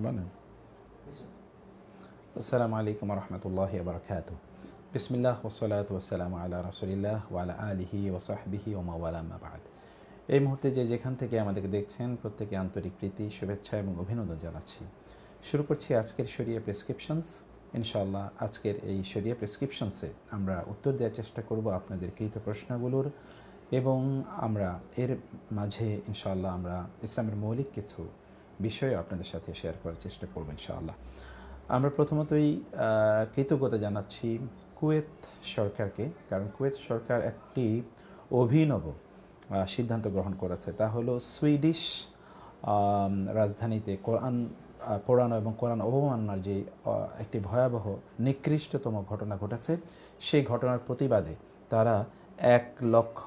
Bueno. আসসালামু আলাইকুম রহমতুল্লাহ বরকাত বিসমিল্লাহ আল্লাহ রসুলিল্লাহ ওয়ালা আলিহি ওসাহবিহি ওমাওয়ালামাবাদ এই মুহূর্তে যে যেখান থেকে আমাদেরকে দেখছেন প্রত্যেকে আন্তরিক প্রীতি শুভেচ্ছা এবং অভিনন্দন জানাচ্ছি শুরু করছি আজকের শরিয়া প্রেসক্রিপশনস ইনশাল্লাহ আজকের এই শরিয়া প্রেসক্রিপশনসে আমরা উত্তর দেওয়ার চেষ্টা করব আপনাদের কৃত প্রশ্নগুলোর এবং আমরা এর মাঝে ইনশাল্লাহ আমরা ইসলামের মৌলিক কিছু বিষয়ে আপনাদের সাথে শেয়ার করার চেষ্টা করবো ইনশাআল্লাহ আমরা প্রথমতই কৃতজ্ঞতা জানাচ্ছি কুয়েত সরকারকে কারণ কুয়েত সরকার একটি অভিনব সিদ্ধান্ত গ্রহণ করেছে তা হলো সুইডিশ রাজধানীতে কোরআন পোড়ানো এবং কোরআন অবমাননার যে একটি ভয়াবহ নিকৃষ্টতম ঘটনা ঘটেছে সেই ঘটনার প্রতিবাদে তারা এক লক্ষ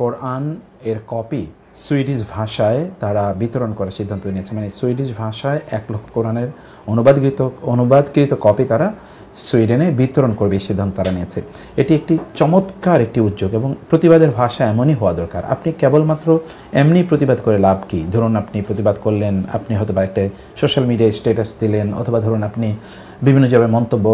কোরআন এর কপি সুইডিশ ভাষায় তারা বিতরণ করার সিদ্ধান্ত নিয়েছে মানে সুইডিশ ভাষায় এক লক্ষ কোরআনের অনুবাদকৃত অনুবাদকৃত কপি তারা সুইডেনে বিতরণ করবে এই সিদ্ধান্ত তারা নিয়েছে এটি একটি চমৎকার একটি উদ্যোগ এবং প্রতিবাদের ভাষা এমনই হওয়া দরকার আপনি কেবলমাত্র এমনি প্রতিবাদ করে লাভ কী ধরুন আপনি প্রতিবাদ করলেন আপনি হয়তো বা একটা সোশ্যাল মিডিয়ায় স্ট্যাটাস দিলেন অথবা ধরুন আপনি বিভিন্ন জায়গায় মন্তব্য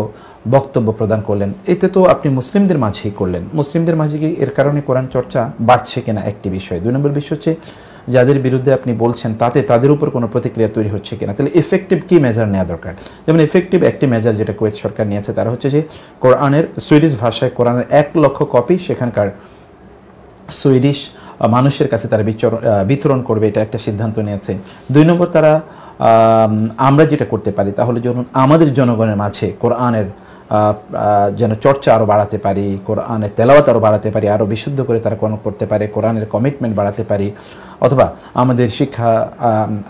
বক্তব্য প্রদান করলেন এতে তো আপনি মুসলিমদের মাঝেই করলেন মুসলিমদের মাঝে কি এর কারণে কোরআন চর্চা বাড়ছে কিনা একটি বিষয় দুই নম্বর বিষয় হচ্ছে যাদের বিরুদ্ধে আপনি বলছেন তাতে তাদের উপর কোনো প্রতিক্রিয়া তৈরি হচ্ছে কিনা তাহলে এফেক্টিভ কী মেজার নেওয়া দরকার যেমন এফেক্টিভ একটি মেজার যেটা কুয়েত সরকার নিয়েছে তারা হচ্ছে যে কোরআনের সুইডিশ ভাষায় কোরআনের এক লক্ষ কপি সেখানকার সুইডিশ মানুষের কাছে তারা বিতরণ করবে এটা একটা সিদ্ধান্ত নিয়েছে দুই নম্বর তারা আমরা যেটা করতে পারি তাহলে যখন আমাদের জনগণের মাঝে কোরআনের যেন চর্চা আরও বাড়াতে পারি কোরআনের তেলাওয়াত আরও বাড়াতে পারি আরও বিশুদ্ধ করে তারা কোরআন করতে পারে কোরআনের কমিটমেন্ট বাড়াতে পারি অথবা আমাদের শিক্ষা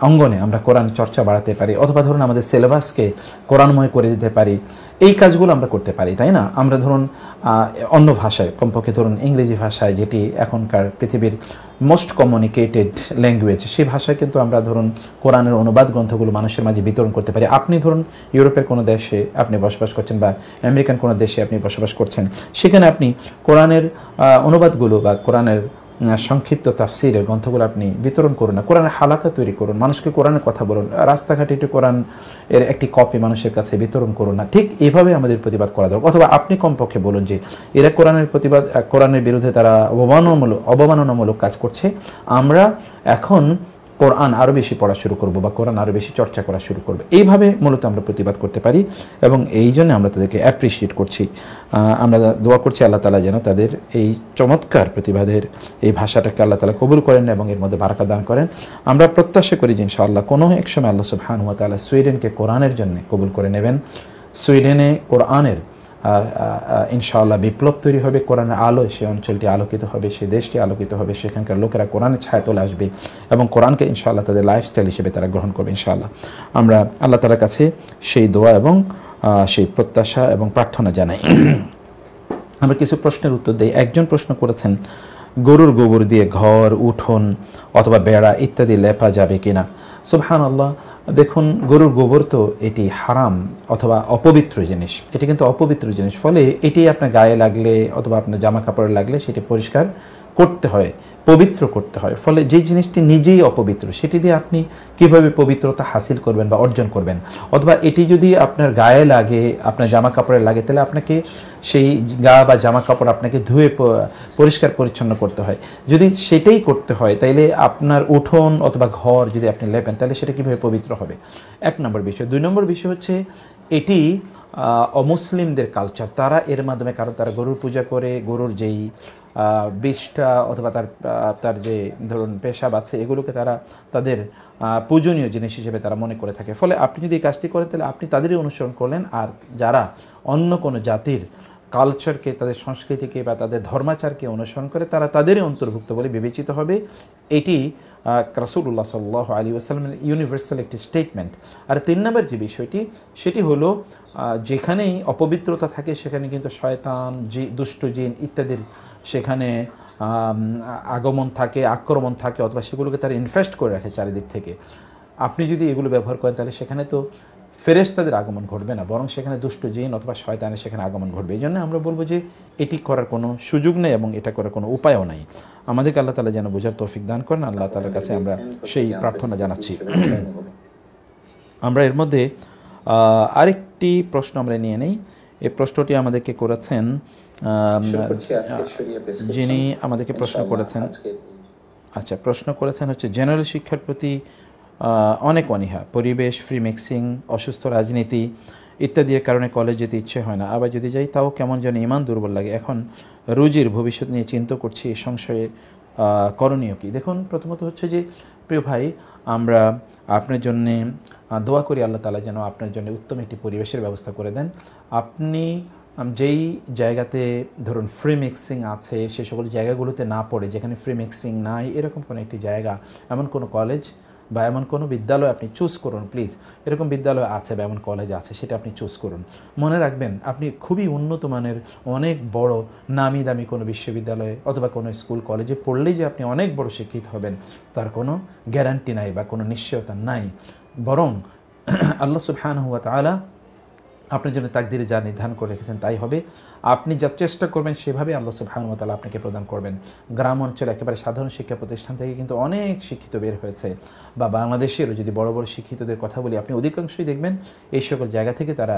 অঙ্গনে আমরা কোরআন চর্চা বাড়াতে পারি অথবা ধরুন আমাদের সিলেবাসকে কোরআনময় করে দিতে পারি এই কাজগুলো আমরা করতে পারি তাই না আমরা ধরুন অন্য ভাষায় কমপক্ষে ধরুন ইংরেজি ভাষায় যেটি এখনকার পৃথিবীর মোস্ট কমিউনিকেটেড ল্যাঙ্গুয়েজ সেই ভাষায় কিন্তু আমরা ধরুন কোরআনের অনুবাদ গ্রন্থগুলো মানুষের মাঝে বিতরণ করতে পারি আপনি ধরুন ইউরোপের কোনো দেশে আপনি বসবাস করছেন বা আমেরিকান কোনো দেশে আপনি বসবাস করছেন সেখানে আপনি কোরআনের অনুবাদগুলো বা কোরআনের সংক্ষিপ্ত তাফসিরের গ্রন্থগুলো আপনি বিতরণ করুন না কোরআনের হালাকা তৈরি করুন মানুষকে কোরআনের কথা বলুন রাস্তাঘাটে একটি কোরআন এর একটি কপি মানুষের কাছে বিতরণ করুন না ঠিক এইভাবে আমাদের প্রতিবাদ করা দরকার অথবা আপনি কমপক্ষে বলুন যে এরা কোরআনের প্রতিবাদ কোরআনের বিরুদ্ধে তারা অবমাননামূলক অবমাননামূলক কাজ করছে আমরা এখন কোরআন আরও বেশি পড়া শুরু করব বা কোরআন আরও বেশি চর্চা করা শুরু করবে এইভাবে মূলত আমরা প্রতিবাদ করতে পারি এবং এই জন্য আমরা তাদেরকে অ্যাপ্রিসিয়েট করছি আমরা দোয়া করছি আল্লাহ তালা যেন তাদের এই চমৎকার প্রতিবাদের এই ভাষাটাকে আল্লাহ তালা কবুল করেন এবং এর মধ্যে বারাকা দান করেন আমরা প্রত্যাশা করি যে ইনশাআল্লাহ কোনো এক সময় আল্লাহ সুবহান হুয়া তালা সুইডেনকে কোরআনের জন্য কবুল করে নেবেন সুইডেনে কোরআনের ইনশাল্লাহ বিপ্লব তৈরি হবে কোরআনের আলো সে অঞ্চলটি আলোকিত হবে সে দেশটি আলোকিত হবে সেখানকার লোকেরা কোরআনের ছায়া তোলে আসবে এবং কোরআনকে ইনশাআল্লাহ তাদের লাইফস্টাইল হিসেবে তারা গ্রহণ করবে ইনশাআল্লাহ আমরা আল্লাহ তালার কাছে সেই দোয়া এবং সেই প্রত্যাশা এবং প্রার্থনা জানাই আমরা কিছু প্রশ্নের উত্তর দিই একজন প্রশ্ন করেছেন গরুর গোবর দিয়ে ঘর উঠোন অথবা বেড়া ইত্যাদি লেপা যাবে কিনা না সুবহান আল্লাহ দেখুন গরুর গোবর তো এটি হারাম অথবা অপবিত্র জিনিস এটি কিন্তু অপবিত্র জিনিস ফলে এটি আপনার গায়ে লাগলে অথবা আপনার জামা কাপড়ে লাগলে সেটি পরিষ্কার করতে হয় পবিত্র করতে হয় ফলে যে জিনিসটি নিজেই অপবিত্র সেটি দিয়ে আপনি কিভাবে পবিত্রতা হাসিল করবেন বা অর্জন করবেন অথবা এটি যদি আপনার গায়ে লাগে আপনার জামা কাপড়ে লাগে তাহলে আপনাকে সেই গা বা জামা কাপড় আপনাকে ধুয়ে পরিষ্কার পরিচ্ছন্ন করতে হয় যদি সেটাই করতে হয় তাইলে আপনার উঠোন অথবা ঘর যদি আপনি লেপেন তাহলে সেটা কীভাবে পবিত্র হবে এক নম্বর বিষয় দুই নম্বর বিষয় হচ্ছে এটি অমুসলিমদের কালচার তারা এর মাধ্যমে কারণ তারা গরুর পূজা করে গরুর যেই বিষটা অথবা তার তার যে ধরুন পেশাব আছে এগুলোকে তারা তাদের পূজনীয় জিনিস হিসেবে তারা মনে করে থাকে ফলে আপনি যদি এই কাজটি করেন তাহলে আপনি তাদেরই অনুসরণ করলেন আর যারা অন্য কোনো জাতির কালচারকে তাদের সংস্কৃতিকে বা তাদের ধর্মাচারকে অনুসরণ করে তারা তাদেরই অন্তর্ভুক্ত বলে বিবেচিত হবে এটি রাসুল্লাহ সাল্লাহ আলী ওসালামের ইউনিভার্সাল একটি স্টেটমেন্ট আর তিন নম্বর যে বিষয়টি সেটি হলো যেখানেই অপবিত্রতা থাকে সেখানে কিন্তু শয়তান জি জিন ইত্যাদির সেখানে আগমন থাকে আক্রমণ থাকে অথবা সেগুলোকে তারা ইনভেস্ট করে রাখে চারিদিক থেকে আপনি যদি এগুলো ব্যবহার করেন তাহলে সেখানে তো ফেরেশ তাদের আগমন ঘটবে না বরং সেখানে দুষ্ট জিন অথবা শয়তানের সেখানে আগমন ঘটবে এই জন্য আমরা বলবো যে এটি করার কোনো সুযোগ নেই এবং এটা করার কোনো উপায়ও নাই আমাদেরকে আল্লাহ তালা যেন বোঝার তৌফিক দান করেন আল্লাহ তালার কাছে আমরা সেই প্রার্থনা জানাচ্ছি আমরা এর মধ্যে আরেকটি প্রশ্ন আমরা নিয়ে নেই এই প্রশ্নটি আমাদেরকে করেছেন যিনি আমাদেরকে প্রশ্ন করেছেন আচ্ছা প্রশ্ন করেছেন হচ্ছে জেনারেল শিক্ষার প্রতি অনেক অনীহা পরিবেশ ফ্রি মিক্সিং অসুস্থ রাজনীতি ইত্যাদির কারণে কলেজ যেতে ইচ্ছে হয় না আবার যদি যাই তাও কেমন যেন ইমান দুর্বল লাগে এখন রুজির ভবিষ্যৎ নিয়ে চিন্তা করছি এই সংশয়ে করণীয় কী দেখুন প্রথমত হচ্ছে যে প্রিয় ভাই আমরা আপনার জন্যে দোয়া করি আল্লাহ তালা যেন আপনার জন্য উত্তম একটি পরিবেশের ব্যবস্থা করে দেন আপনি যেই জায়গাতে ধরুন ফ্রি মিক্সিং আছে সে সকল জায়গাগুলোতে না পড়ে যেখানে ফ্রি মিক্সিং নাই এরকম কোনো একটি জায়গা এমন কোনো কলেজ বা এমন কোনো বিদ্যালয় আপনি চুজ করুন প্লিজ এরকম বিদ্যালয় আছে বা এমন কলেজ আছে সেটা আপনি চুজ করুন মনে রাখবেন আপনি খুবই উন্নত মানের অনেক বড় নামি দামি কোনো বিশ্ববিদ্যালয়ে অথবা কোনো স্কুল কলেজে পড়লেই যে আপনি অনেক বড় শিক্ষিত হবেন তার কোনো গ্যারান্টি নাই বা কোনো নিশ্চয়তা নাই বরং আল্লাহ সুবহান হুয়া তালা আপনার জন্য তাকদিরে যা নির্ধারণ করে রেখেছেন তাই হবে আপনি যা চেষ্টা করবেন সেভাবে আল্লাহ সুবাহানুমতালা আপনাকে প্রদান করবেন গ্রাম অঞ্চলে একেবারে সাধারণ শিক্ষা প্রতিষ্ঠান থেকে কিন্তু অনেক শিক্ষিত বের হয়েছে বা বাংলাদেশেরও যদি বড় বড় শিক্ষিতদের কথা বলি আপনি অধিকাংশই দেখবেন এই সকল জায়গা থেকে তারা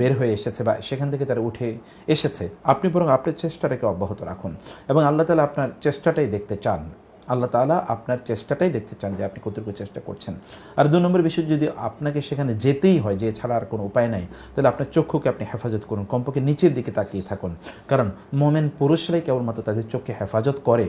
বের হয়ে এসেছে বা সেখান থেকে তারা উঠে এসেছে আপনি বরং আপনার চেষ্টাটাকে অব্যাহত রাখুন এবং আল্লাহ তালা আপনার চেষ্টাটাই দেখতে চান আল্লাহ তালা আপনার চেষ্টাটাই দেখতে চান যে আপনি কতটুকু চেষ্টা করছেন আর দু নম্বর বিষয় যদি আপনাকে সেখানে যেতেই হয় যে ছাড়া আর কোনো উপায় নাই তাহলে আপনার চক্ষুকে আপনি হেফাজত করুন কমপক্ষে নিচের দিকে তাকিয়ে থাকুন কারণ মোমেন পুরুষরাই কেবলমাত্র তাদের চোখকে হেফাজত করে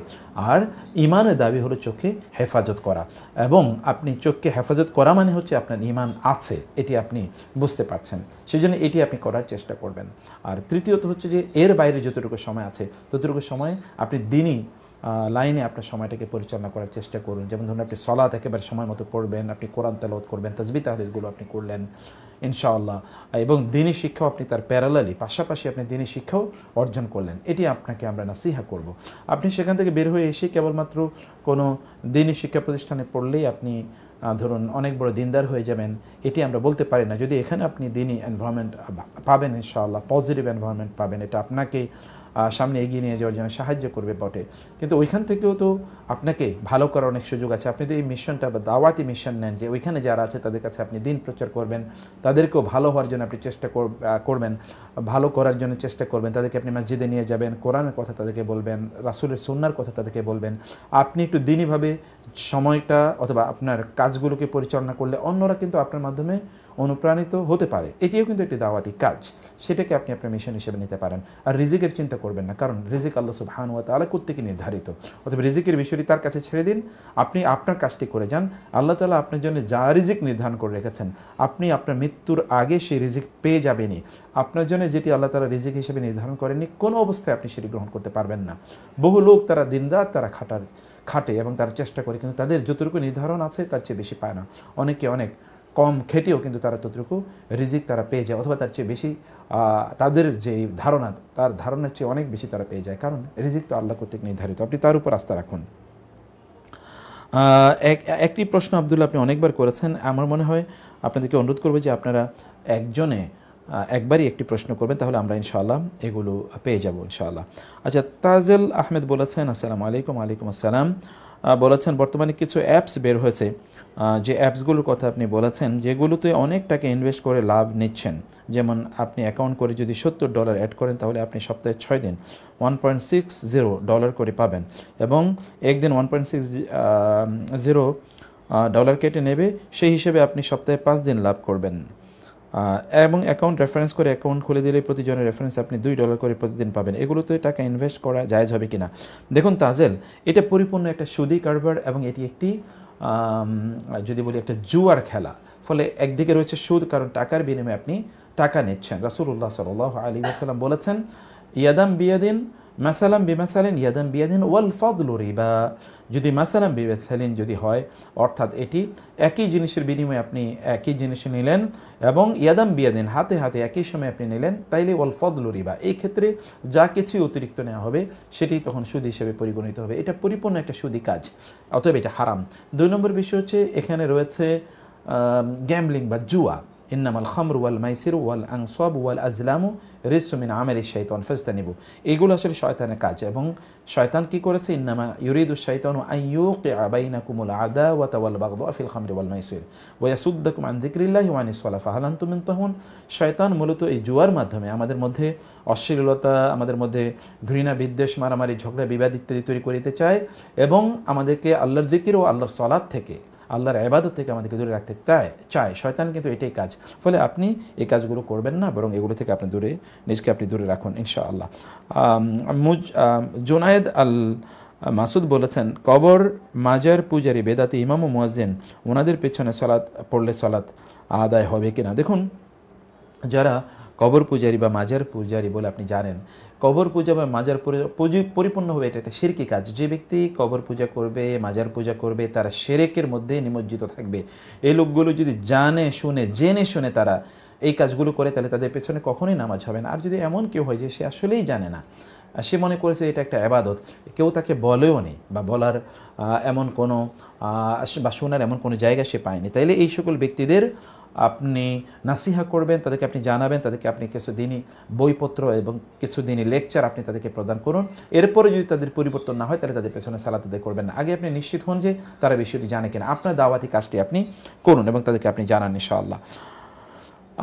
আর ইমানের দাবি হলো চোখে হেফাজত করা এবং আপনি চোখকে হেফাজত করা মানে হচ্ছে আপনার ইমান আছে এটি আপনি বুঝতে পারছেন সেই জন্য এটি আপনি করার চেষ্টা করবেন আর তৃতীয়ত হচ্ছে যে এর বাইরে যতটুকু সময় আছে ততটুকু সময় আপনি দিনই লাইনে আপনার সময়টাকে পরিচালনা করার চেষ্টা করুন যেমন ধরুন আপনি সলাৎ একেবারে সময় মতো পড়বেন আপনি কোরআন তেলত করবেন তাজবি তাহলিলগুলো আপনি করলেন ইনশাআল্লাহ এবং দিনী শিক্ষাও আপনি তার প্যারালালি পাশাপাশি আপনি দিনী শিক্ষাও অর্জন করলেন এটি আপনাকে আমরা নাসিহা করব। আপনি সেখান থেকে বের হয়ে এসে কেবলমাত্র কোনো দিনী শিক্ষা প্রতিষ্ঠানে পড়লেই আপনি ধরুন অনেক বড় দিনদার হয়ে যাবেন এটি আমরা বলতে পারি না যদি এখানে আপনি দিনই এনভায়রনমেন্ট পাবেন ইনশাআল্লাহ পজিটিভ এনভায়রনমেন্ট পাবেন এটা আপনাকে সামনে এগিয়ে নিয়ে যাওয়ার জন্য সাহায্য করবে বটে কিন্তু ওইখান থেকেও তো আপনাকে ভালো করার অনেক সুযোগ আছে আপনি তো এই মিশনটা বা দাওয়াতি মিশন নেন যে ওইখানে যারা আছে তাদের কাছে আপনি দিন প্রচার করবেন তাদেরকেও ভালো হওয়ার জন্য আপনি চেষ্টা করবেন ভালো করার জন্য চেষ্টা করবেন তাদেরকে আপনি মসজিদে নিয়ে যাবেন কোরআনের কথা তাদেরকে বলবেন রাসুলের সন্ন্যার কথা তাদেরকে বলবেন আপনি একটু দিনইভাবে সময়টা অথবা আপনার কাজগুলোকে পরিচালনা করলে অন্যরা কিন্তু আপনার মাধ্যমে অনুপ্রাণিত হতে পারে এটিও কিন্তু একটি দাওয়াতি কাজ সেটাকে আপনি আপনার মিশন হিসেবে নিতে পারেন আর রিজিকের চিন্তা করবেন না কারণ রিজিক আল্লাহ সুবহান ওয়া তালা কর্তৃকে নির্ধারিত অথবা রিজিকের বিষয়টি তার কাছে ছেড়ে দিন আপনি আপনার কাজটি করে যান আল্লাহ তালা আপনার জন্য যা রিজিক নির্ধারণ করে রেখেছেন আপনি আপনার মৃত্যুর আগে সেই রিজিক পেয়ে যাবেনি আপনার জন্য যেটি আল্লাহ তালা রিজিক হিসেবে নির্ধারণ করেননি কোনো অবস্থায় আপনি সেটি গ্রহণ করতে পারবেন না বহু লোক তারা দিনরাত তারা খাটার খাটে এবং তারা চেষ্টা করে কিন্তু তাদের যতটুকু নির্ধারণ আছে তার চেয়ে বেশি পায় না অনেকে অনেক কম খেটেও কিন্তু তারা ততটুকু রিজিক তারা পেয়ে যায় অথবা তার চেয়ে বেশি তাদের যে ধারণা তার ধারণার চেয়ে অনেক বেশি তারা পেয়ে যায় কারণ রিজিক তো আল্লাহ কর্তৃক নির্ধারিত আপনি তার উপর আস্থা রাখুন একটি প্রশ্ন আবদুল্লা আপনি অনেকবার করেছেন আমার মনে হয় আপনাদেরকে অনুরোধ করবো যে আপনারা একজনে একবারই একটি প্রশ্ন করবেন তাহলে আমরা ইনশাআল্লাহ এগুলো পেয়ে যাব ইনশাআল্লাহ আচ্ছা তাজেল আহমেদ বলেছেন আসসালামু আলাইকুম আলাইকুম আসসালাম বলেছেন বর্তমানে কিছু অ্যাপস বের হয়েছে যে অ্যাপসগুলোর কথা আপনি বলেছেন যেগুলোতে অনেক টাকা ইনভেস্ট করে লাভ নিচ্ছেন যেমন আপনি অ্যাকাউন্ট করে যদি সত্তর ডলার অ্যাড করেন তাহলে আপনি সপ্তাহে ছয় দিন one point six zero dollar করে পাবেন এবং একদিন one point six zero dollar কেটে নেবে সেই হিসেবে আপনি সপ্তাহে পাঁচ দিন লাভ করবেন এবং অ্যাকাউন্ট রেফারেন্স করে অ্যাকাউন্ট খুলে দিলে প্রতিজনের রেফারেন্স আপনি দুই ডলার করে প্রতিদিন পাবেন এগুলোতে টাকা ইনভেস্ট করা জায়জ হবে কিনা দেখুন তাজেল এটা পরিপূর্ণ একটা সুদি কারবার এবং এটি একটি যদি বলি একটা জুয়ার খেলা ফলে একদিকে রয়েছে সুদ কারণ টাকার বিনিময়ে আপনি টাকা নিচ্ছেন রাসুল্লাহ সাল আলী আসসালাম বলেছেন ইয়াদাম বিয়াদিন মাসালাম বিমাসালিন ইয়াদাম বিয়াদিন ওয়াল ফদলু রিবা যদি মাসালাম বিবেসালিন যদি হয় অর্থাৎ এটি একই জিনিসের বিনিময়ে আপনি একই জিনিস নিলেন এবং ইয়াদাম বিয়াদিন হাতে হাতে একই সময় আপনি নিলেন তাইলে ওল ফদলু রিবা এই ক্ষেত্রে যা কিছু অতিরিক্ত নেওয়া হবে সেটি তখন সুদ হিসেবে পরিগণিত হবে এটা পরিপূর্ণ একটা সুদী কাজ অতএব এটা হারাম দুই নম্বর বিষয় হচ্ছে এখানে রয়েছে গ্যামলিং বা জুয়া ইন্নামাল খামর ওয়াল মাইসির ওয়াল আংসব ওয়াল আজলামু রিসুমিন আমেরি শৈতন ফেস্তা নিব এইগুলো আসলে শয়তানের কাজ এবং শয়তান কি করেছে ইন্নামা ইউরিদু শৈতন আইয়ু আবাইনা কুমুল আদা ওয়াত ওয়াল বাগদ আফিল খামরি ওয়াল মাইসির ওয়াসুদ্দাকুম আন্দিক্রিল্লাহ ওয়ানি সোলা ফাহালান তুমিন তহন শয়তান মূলত এই জুয়ার মাধ্যমে আমাদের মধ্যে অশ্লীলতা আমাদের মধ্যে ঘৃণা বিদ্বেষ মারামারি ঝগড়া বিবাদ ইত্যাদি তৈরি করিতে চায় এবং আমাদেরকে আল্লাহর জিকির ও আল্লাহর সলাদ থেকে আল্লাহর আবাদত থেকে আমাদেরকে দূরে রাখতে চায় চায় শয়তান কিন্তু এটাই কাজ ফলে আপনি এই কাজগুলো করবেন না বরং এগুলো থেকে আপনি দূরে নিজকে আপনি দূরে রাখুন ইনশাআল্লাহ মুজ জোনায়েদ আল মাসুদ বলেছেন কবর মাজার পূজারি বেদাতি ইমাম ও মুয়াজ্জেন ওনাদের পেছনে সলাৎ পড়লে সলাৎ আদায় হবে কিনা দেখুন যারা কবর পূজারি বা মাজার পূজারি বলে আপনি জানেন কবর পূজা বা মাজার পরিপূর্ণ হবে এটা একটা শিরকি কাজ যে ব্যক্তি কবর পূজা করবে মাজার পূজা করবে তারা সেরেকের মধ্যে নিমজ্জিত থাকবে এই লোকগুলো যদি জানে শুনে জেনে শুনে তারা এই কাজগুলো করে তাহলে তাদের পেছনে কখনোই নামাজ হবে না আর যদি এমন কেউ হয় যে সে আসলেই জানে না সে মনে করেছে এটা একটা আবাদত কেউ তাকে বলেও নেই বা বলার এমন কোনো বা শোনার এমন কোনো জায়গা সে পায়নি তাইলে এই সকল ব্যক্তিদের আপনি নাসিহা করবেন তাদেরকে আপনি জানাবেন তাদেরকে আপনি কিছু দিনই বইপত্র এবং কিছু দিনই লেকচার আপনি তাদেরকে প্রদান করুন এরপরে যদি তাদের পরিবর্তন না হয় তাহলে তাদের পেছনে সালাত তাদের করবেন না আগে আপনি নিশ্চিত হন যে তারা বিষয়টি জানে কিনা আপনার দাওয়াতি কাজটি আপনি করুন এবং তাদেরকে আপনি জানান আল্লাহ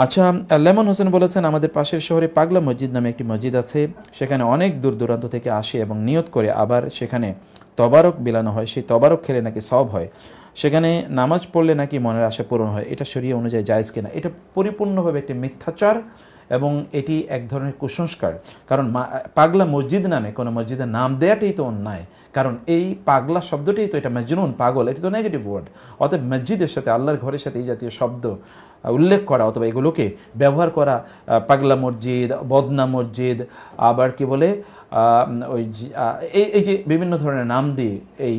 আচ্ছা লেমন হোসেন বলেছেন আমাদের পাশের শহরে পাগলা মসজিদ নামে একটি মসজিদ আছে সেখানে অনেক দূর দূরান্ত থেকে আসে এবং নিয়ত করে আবার সেখানে তবারক বিলানো হয় সেই তবারক খেলে নাকি সব হয় সেখানে নামাজ পড়লে নাকি মনের আশা পূরণ হয় এটা শরীয় অনুযায়ী জায়জ কিনা এটা পরিপূর্ণভাবে একটি মিথ্যাচার এবং এটি এক ধরনের কুসংস্কার কারণ পাগলা মসজিদ নামে কোনো মসজিদের নাম দেয়াটাই তো অন্যায় কারণ এই পাগলা শব্দটাই তো এটা মেজনুন পাগল এটি তো নেগেটিভ ওয়ার্ড অতএব মসজিদের সাথে আল্লাহর ঘরের সাথে এই জাতীয় শব্দ উল্লেখ করা অথবা এগুলোকে ব্যবহার করা পাগলা মসজিদ বদনা মসজিদ আবার কি বলে ওই এই এই যে বিভিন্ন ধরনের নাম দিয়ে এই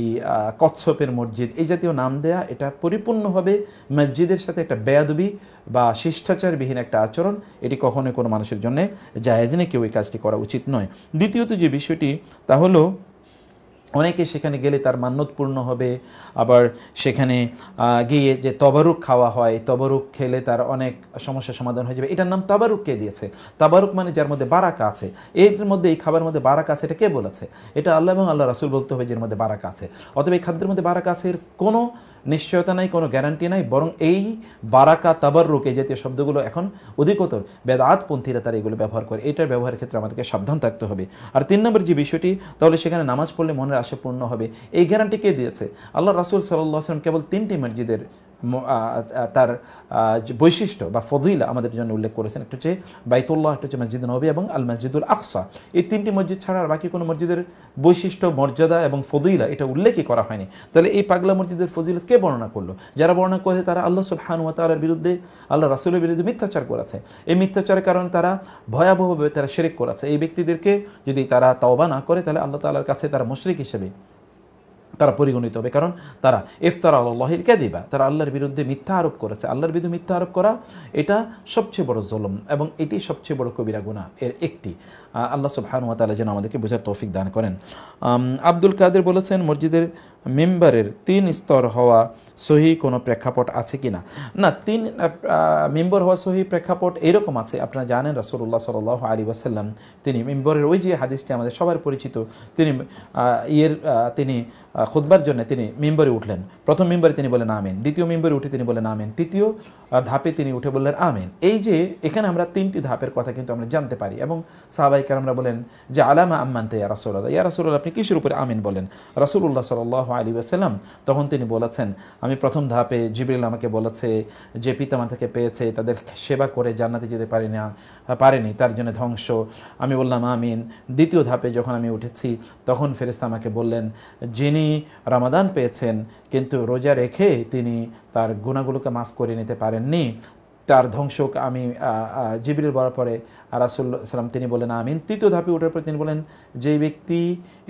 কচ্ছপের মসজিদ এই জাতীয় নাম দেয়া এটা পরিপূর্ণভাবে মসজিদের সাথে একটা বেয়াদবি বা শিষ্টাচারবিহীন একটা আচরণ এটি কখনোই কোনো মানুষের জন্য জায়জনে কেউ এই কাজটি করা উচিত নয় দ্বিতীয়ত যে বিষয়টি তা হলো অনেকে সেখানে গেলে তার মান্যত পূর্ণ হবে আবার সেখানে গিয়ে যে তবারুক খাওয়া হয় তবারুক খেলে তার অনেক সমস্যা সমাধান হয়ে যাবে এটার নাম তাবারুক কে দিয়েছে তাবারুক মানে যার মধ্যে বারাকা আছে এর মধ্যে এই খাবার মধ্যে বারাকা আছে এটা কে বলেছে এটা আল্লাহ এবং আল্লাহ রাসুল বলতে হবে যার মধ্যে বারাকা আছে অতএব এই খাদ্যের মধ্যে বারাকা আছে এর কোনো নিশ্চয়তা নাই কোনো গ্যারান্টি নাই বরং এই বারাকা তাবারুক এই জাতীয় শব্দগুলো এখন অধিকতর বেদাতপন্থীরা তারা এগুলো ব্যবহার করে এটার ব্যবহারের ক্ষেত্রে আমাদেরকে সাবধান থাকতে হবে আর তিন নম্বর যে বিষয়টি তাহলে সেখানে নামাজ পড়লে মনে আশা পূর্ণ হবে এই গ্যারান্টি কে দিয়েছে আল্লাহ রাসুল সাল্লাহ আসলাম কেবল তিনটি মসজিদের তার বৈশিষ্ট্য বা ফদিলা আমাদের জন্য উল্লেখ করেছেন একটা হচ্ছে বাইতুল্লাহ একটা হচ্ছে মসজিদ নবী এবং আল মসজিদুল আকসা এই তিনটি মসজিদ ছাড়া আর বাকি কোনো মসজিদের বৈশিষ্ট্য মর্যাদা এবং ফদিলা এটা উল্লেখই করা হয়নি তাহলে এই পাগলা মসজিদের ফজিলত কে বর্ণনা করলো যারা বর্ণনা করে তারা আল্লাহ সুবহানুয়া তালার বিরুদ্ধে আল্লাহ রাসুলের বিরুদ্ধে মিথ্যাচার করেছে এই মিথ্যাচারের কারণে তারা ভয়াবহভাবে তারা শেরেক করেছে এই ব্যক্তিদেরকে যদি তারা তওবা না করে তাহলে আল্লাহ তালার কাছে তারা মশরিক হিসেবে তারা পরিগণিত হবে কারণ তারা ইফতার আল্লাহির ক্যাদিবা তারা আল্লাহর বিরুদ্ধে মিথ্যা আরোপ করেছে আল্লাহর বিরুদ্ধে মিথ্যা আরোপ করা এটা সবচেয়ে বড় জলম এবং এটি সবচেয়ে বড় কবিরা গুণা এর একটি আল্লাহ সুবহানুয়া তালা যেন আমাদেরকে বোঝার তৌফিক দান করেন আব্দুল কাদের বলেছেন মসজিদের মেম্বারের তিন স্তর হওয়া সহি কোনো প্রেক্ষাপট আছে কি না না তিন মেম্বর হওয়া সহি প্রেক্ষাপট এরকম আছে আপনারা জানেন রাসুল্লাহ সাল আলী ওয়াসাল্লাম তিনি মেম্বরের ওই যে হাদিসটি আমাদের সবার পরিচিত তিনি ইয়ের তিনি খুদবার জন্য তিনি মেম্বরে উঠলেন প্রথম মেম্বরে তিনি বলেন আমেন দ্বিতীয় মেম্বরে উঠে তিনি বলেন আমেন তৃতীয় ধাপে তিনি উঠে বললেন আমেন এই যে এখানে আমরা তিনটি ধাপের কথা কিন্তু আমরা জানতে পারি এবং সাহবাইকে আমরা বলেন যে আলামা আম্মান তেয়া রাসুল্লাহ ইয়া রাসুল্লাহ আপনি কিসের উপরে আমিন বলেন রাসুল্লাহ সাল আলী আসাল্লাম তখন তিনি বলেছেন আমি প্রথম ধাপে জিবরিল আমাকে বলেছে যে পিতা মাতাকে পেয়েছে তাদের সেবা করে জান্নাতে যেতে পারি না পারেনি তার জন্য ধ্বংস আমি বললাম আমিন দ্বিতীয় ধাপে যখন আমি উঠেছি তখন ফেরেস্তা আমাকে বললেন যিনি রামাদান পেয়েছেন কিন্তু রোজা রেখে তিনি তার গুণাগুলোকে মাফ করে নিতে পারেননি তার ধ্বংস আমি জিবরিল বলার পরে আর রাসুল সালাম তিনি বলেন আমিন তৃতীয় ধাপে উঠার পর তিনি বলেন যে ব্যক্তি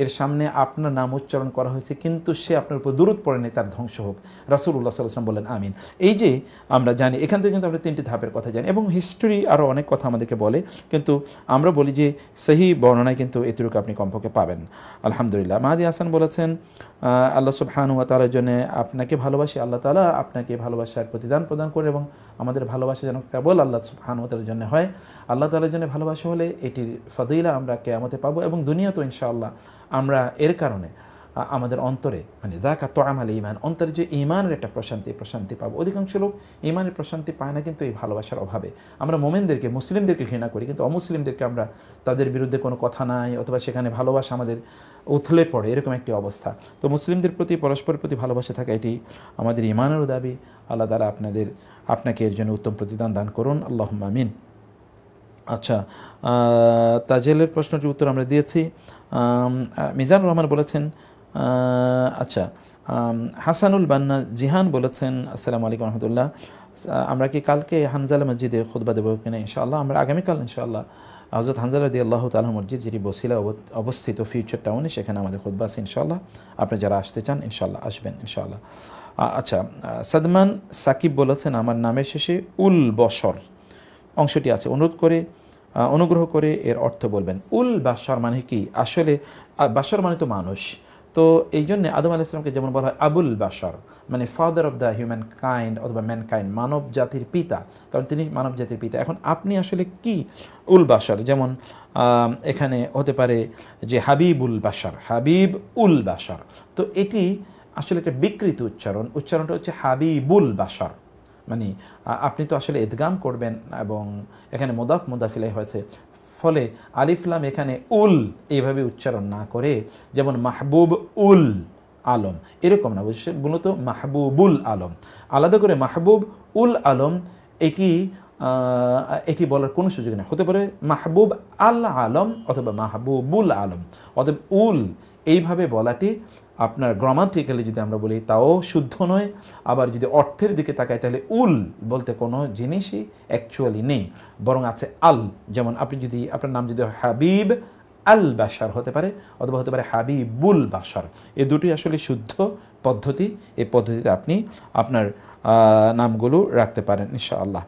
এর সামনে আপনার নাম উচ্চারণ করা হয়েছে কিন্তু সে আপনার উপর দূরত পড়েনি তার ধ্বংস হোক রাসুল্লাহ সাল্লাম বলেন আমিন এই যে আমরা জানি এখান থেকে কিন্তু আমরা তিনটি ধাপের কথা জানি এবং হিস্ট্রি আরও অনেক কথা আমাদেরকে বলে কিন্তু আমরা বলি যে সেই বর্ণনায় কিন্তু এতটুকু আপনি কমপক্ষে পাবেন আলহামদুলিল্লাহ মাহাদি হাসান বলেছেন আল্লাহ সুবহান ওয়া তালার জন্য আপনাকে ভালোবাসি আল্লাহ তালা আপনাকে ভালোবাসার প্রতিদান প্রদান করে এবং আমাদের ভালোবাসা যেন কেবল আল্লাহ সুবহান ওয়া তালার জন্য হয় আল্লাহ তালার জন্য ভালোবাসা হলে এটির ফদিলা আমরা কেয়ামতে পাবো এবং দুনিয়া তো ইনশাআল্লাহ আমরা এর কারণে আমাদের অন্তরে মানে দেখা তো আমাল ইমান অন্তরে যে ইমানের একটা প্রশান্তি প্রশান্তি পাবো অধিকাংশ লোক ইমানের প্রশান্তি পায় না কিন্তু এই ভালোবাসার অভাবে আমরা মোমেনদেরকে মুসলিমদেরকে ঘৃণা করি কিন্তু অমুসলিমদেরকে আমরা তাদের বিরুদ্ধে কোনো কথা নাই অথবা সেখানে ভালোবাসা আমাদের উথলে পড়ে এরকম একটি অবস্থা তো মুসলিমদের প্রতি পরস্পরের প্রতি ভালোবাসা থাকা এটি আমাদের ইমানেরও দাবি আল্লাহ তালা আপনাদের আপনাকে এর জন্য উত্তম প্রতিদান দান করুন আল্লাহ মামিন আচ্ছা তাজেলের প্রশ্নটির উত্তর আমরা দিয়েছি মিজান রহমান বলেছেন আচ্ছা হাসানুল বান্না জিহান বলেছেন আসসালামু আলাইকুম রহমতুল্লাহ আমরা কি কালকে হানজালা মসজিদে খুদ্া দেবো কিনা ইনশাআল্লাহ আমরা আগামীকাল ইনশাআল্লাহ হজরত হানজালা দি আল্লাহ তালা মসজিদ যেটি বসিলা অবস্থিত ফিউচার টাউনে সেখানে আমাদের খুদ্া আছে ইনশাআল্লাহ আপনি যারা আসতে চান ইনশাআল্লাহ আসবেন ইনশাআল্লাহ আচ্ছা সাদমান সাকিব বলেছেন আমার নামের শেষে উল বসর অংশটি আছে অনুরোধ করে অনুগ্রহ করে এর অর্থ বলবেন উল বাসর মানে কি আসলে বাসর মানে তো মানুষ তো এই জন্যে আদম আল ইসলামকে যেমন বলা হয় আবুল বাসর মানে father of the human kind অথবা ম্যান কাইন্ড মানব জাতির পিতা কারণ তিনি মানব জাতির পিতা এখন আপনি আসলে কি উল বাসর যেমন এখানে হতে পারে যে হাবিব উল বাসর হাবিব উল বাসর তো এটি আসলে একটা বিকৃত উচ্চারণ উচ্চারণটা হচ্ছে হাবিবুল বাসর মানে আপনি তো আসলে ইদগাম করবেন এবং এখানে মোদাফ মোদাফিলাই হয়েছে ফলে আলিফলাম এখানে উল এইভাবে উচ্চারণ না করে যেমন মাহবুব উল আলম এরকম না বুঝছে মূলত মাহবুবুল আলম আলাদা করে মাহবুব উল আলম এটি এটি বলার কোনো সুযোগ নেই হতে পারে মাহবুব আল আলম অথবা মাহবুবুল আলম অথবা উল এইভাবে বলাটি আপনার গ্রামাটিক্যালি যদি আমরা বলি তাও শুদ্ধ নয় আবার যদি অর্থের দিকে তাকাই তাহলে উল বলতে কোনো জিনিসই অ্যাকচুয়ালি নেই বরং আছে আল যেমন আপনি যদি আপনার নাম যদি হাবিব আল বাসার হতে পারে অথবা হতে পারে হাবিবুল বাসার এ দুটি আসলে শুদ্ধ পদ্ধতি এই পদ্ধতিতে আপনি আপনার নামগুলো রাখতে পারেন ইনশাআল্লাহ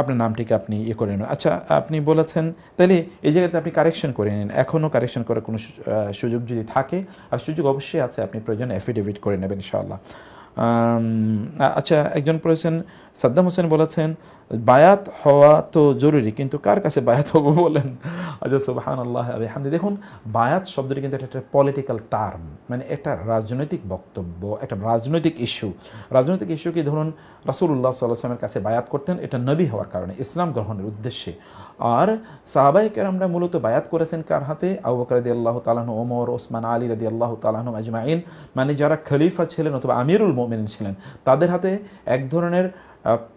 আপনার নামটিকে আপনি ইয়ে করে নেবেন আচ্ছা আপনি বলেছেন তাহলে এই জায়গাতে আপনি কারেকশন করে নিন এখনও কারেকশন করার কোনো সুযোগ যদি থাকে আর সুযোগ অবশ্যই আছে আপনি প্রয়োজন অ্যাফিডেভিট করে নেবেন ইনশাআল্লাহ আচ্ছা একজন পড়েছেন সাদ্দাম হোসেন বলেছেন বায়াত হওয়া তো জরুরি কিন্তু কার কাছে বায়াত হবো বলেন আচ্ছা সুবাহান আল্লাহ আবি হামদি দেখুন বায়াত শব্দটি কিন্তু একটা পলিটিক্যাল টার্ম মানে একটা রাজনৈতিক বক্তব্য একটা রাজনৈতিক ইস্যু রাজনৈতিক ইস্যু কি ধরুন রাসুল্লাহ সাল্লামের কাছে বায়াত করতেন এটা নবী হওয়ার কারণে ইসলাম গ্রহণের উদ্দেশ্যে আর সাহাবাহিক আমরা মূলত বায়াত করেছেন কার হাতে আবু বকর আল্লাহ তালাহন ওমর ওসমান আলী রদি আল্লাহ তালাহন আজমাইন মানে যারা খলিফা ছিলেন অথবা আমিরুল মোমেন ছিলেন তাদের হাতে এক ধরনের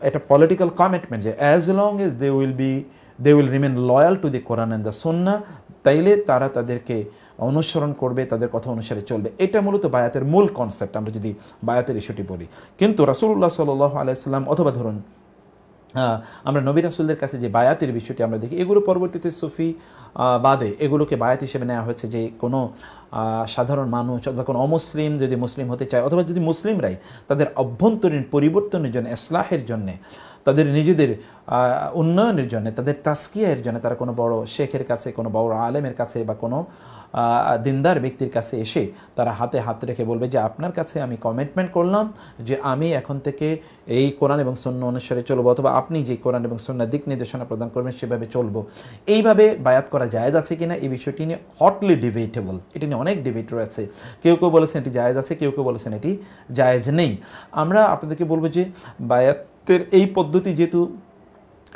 একটা পলিটিক্যাল কমিটমেন্ট যে as long as they will be they will remain loyal to the Quran and the Sunnah তাইলে তারা তাদেরকে অনুসরণ করবে তাদের কথা অনুসারে চলবে এটা মূলত বায়াতের মূল কনসেপ্ট আমরা যদি বায়াতের ইস্যুটি বলি কিন্তু রাসুল্লাহ সাল আলাইসাল্লাম অথবা ধরুন হ্যাঁ, আমরা নবী রাসুলদের কাছে যে বায়াতের বিষয়টি আমরা দেখি এগুলো পরবর্তীতে সুফি বাদে এগুলোকে বায়াত হিসেবে নেওয়া হয়েছে যে কোনো সাধারণ মানুষ অথবা কোনো অমুসলিম যদি মুসলিম হতে চায় অথবা যদি মুসলিমরাই তাদের অভ্যন্তরীণ পরিবর্তনের জন্য এসলাহের জন্যে তাদের নিজেদের উন্নয়নের জন্য তাদের তাস্কিয়ার জন্য তারা কোনো বড় শেখের কাছে কোনো বড় আলেমের কাছে বা কোনো দিনদার ব্যক্তির কাছে এসে তারা হাতে হাত রেখে বলবে যে আপনার কাছে আমি কমিটমেন্ট করলাম যে আমি এখন থেকে এই কোরআন এবং সন্ন্য অনুসারে চলবো অথবা আপনি যে কোরআন এবং সৈন্য দিক নির্দেশনা প্রদান করবেন সেভাবে চলবো এইভাবে বায়াত করা জায়েজ আছে কিনা এই বিষয়টি নিয়ে হটলি ডিবেটেবল এটি নিয়ে অনেক ডিবেট রয়েছে কেউ কেউ বলেছেন এটি জায়েজ আছে কেউ কেউ বলেছেন এটি জায়েজ নেই আমরা আপনাদেরকে বলবো যে বায়াতের এই পদ্ধতি যেহেতু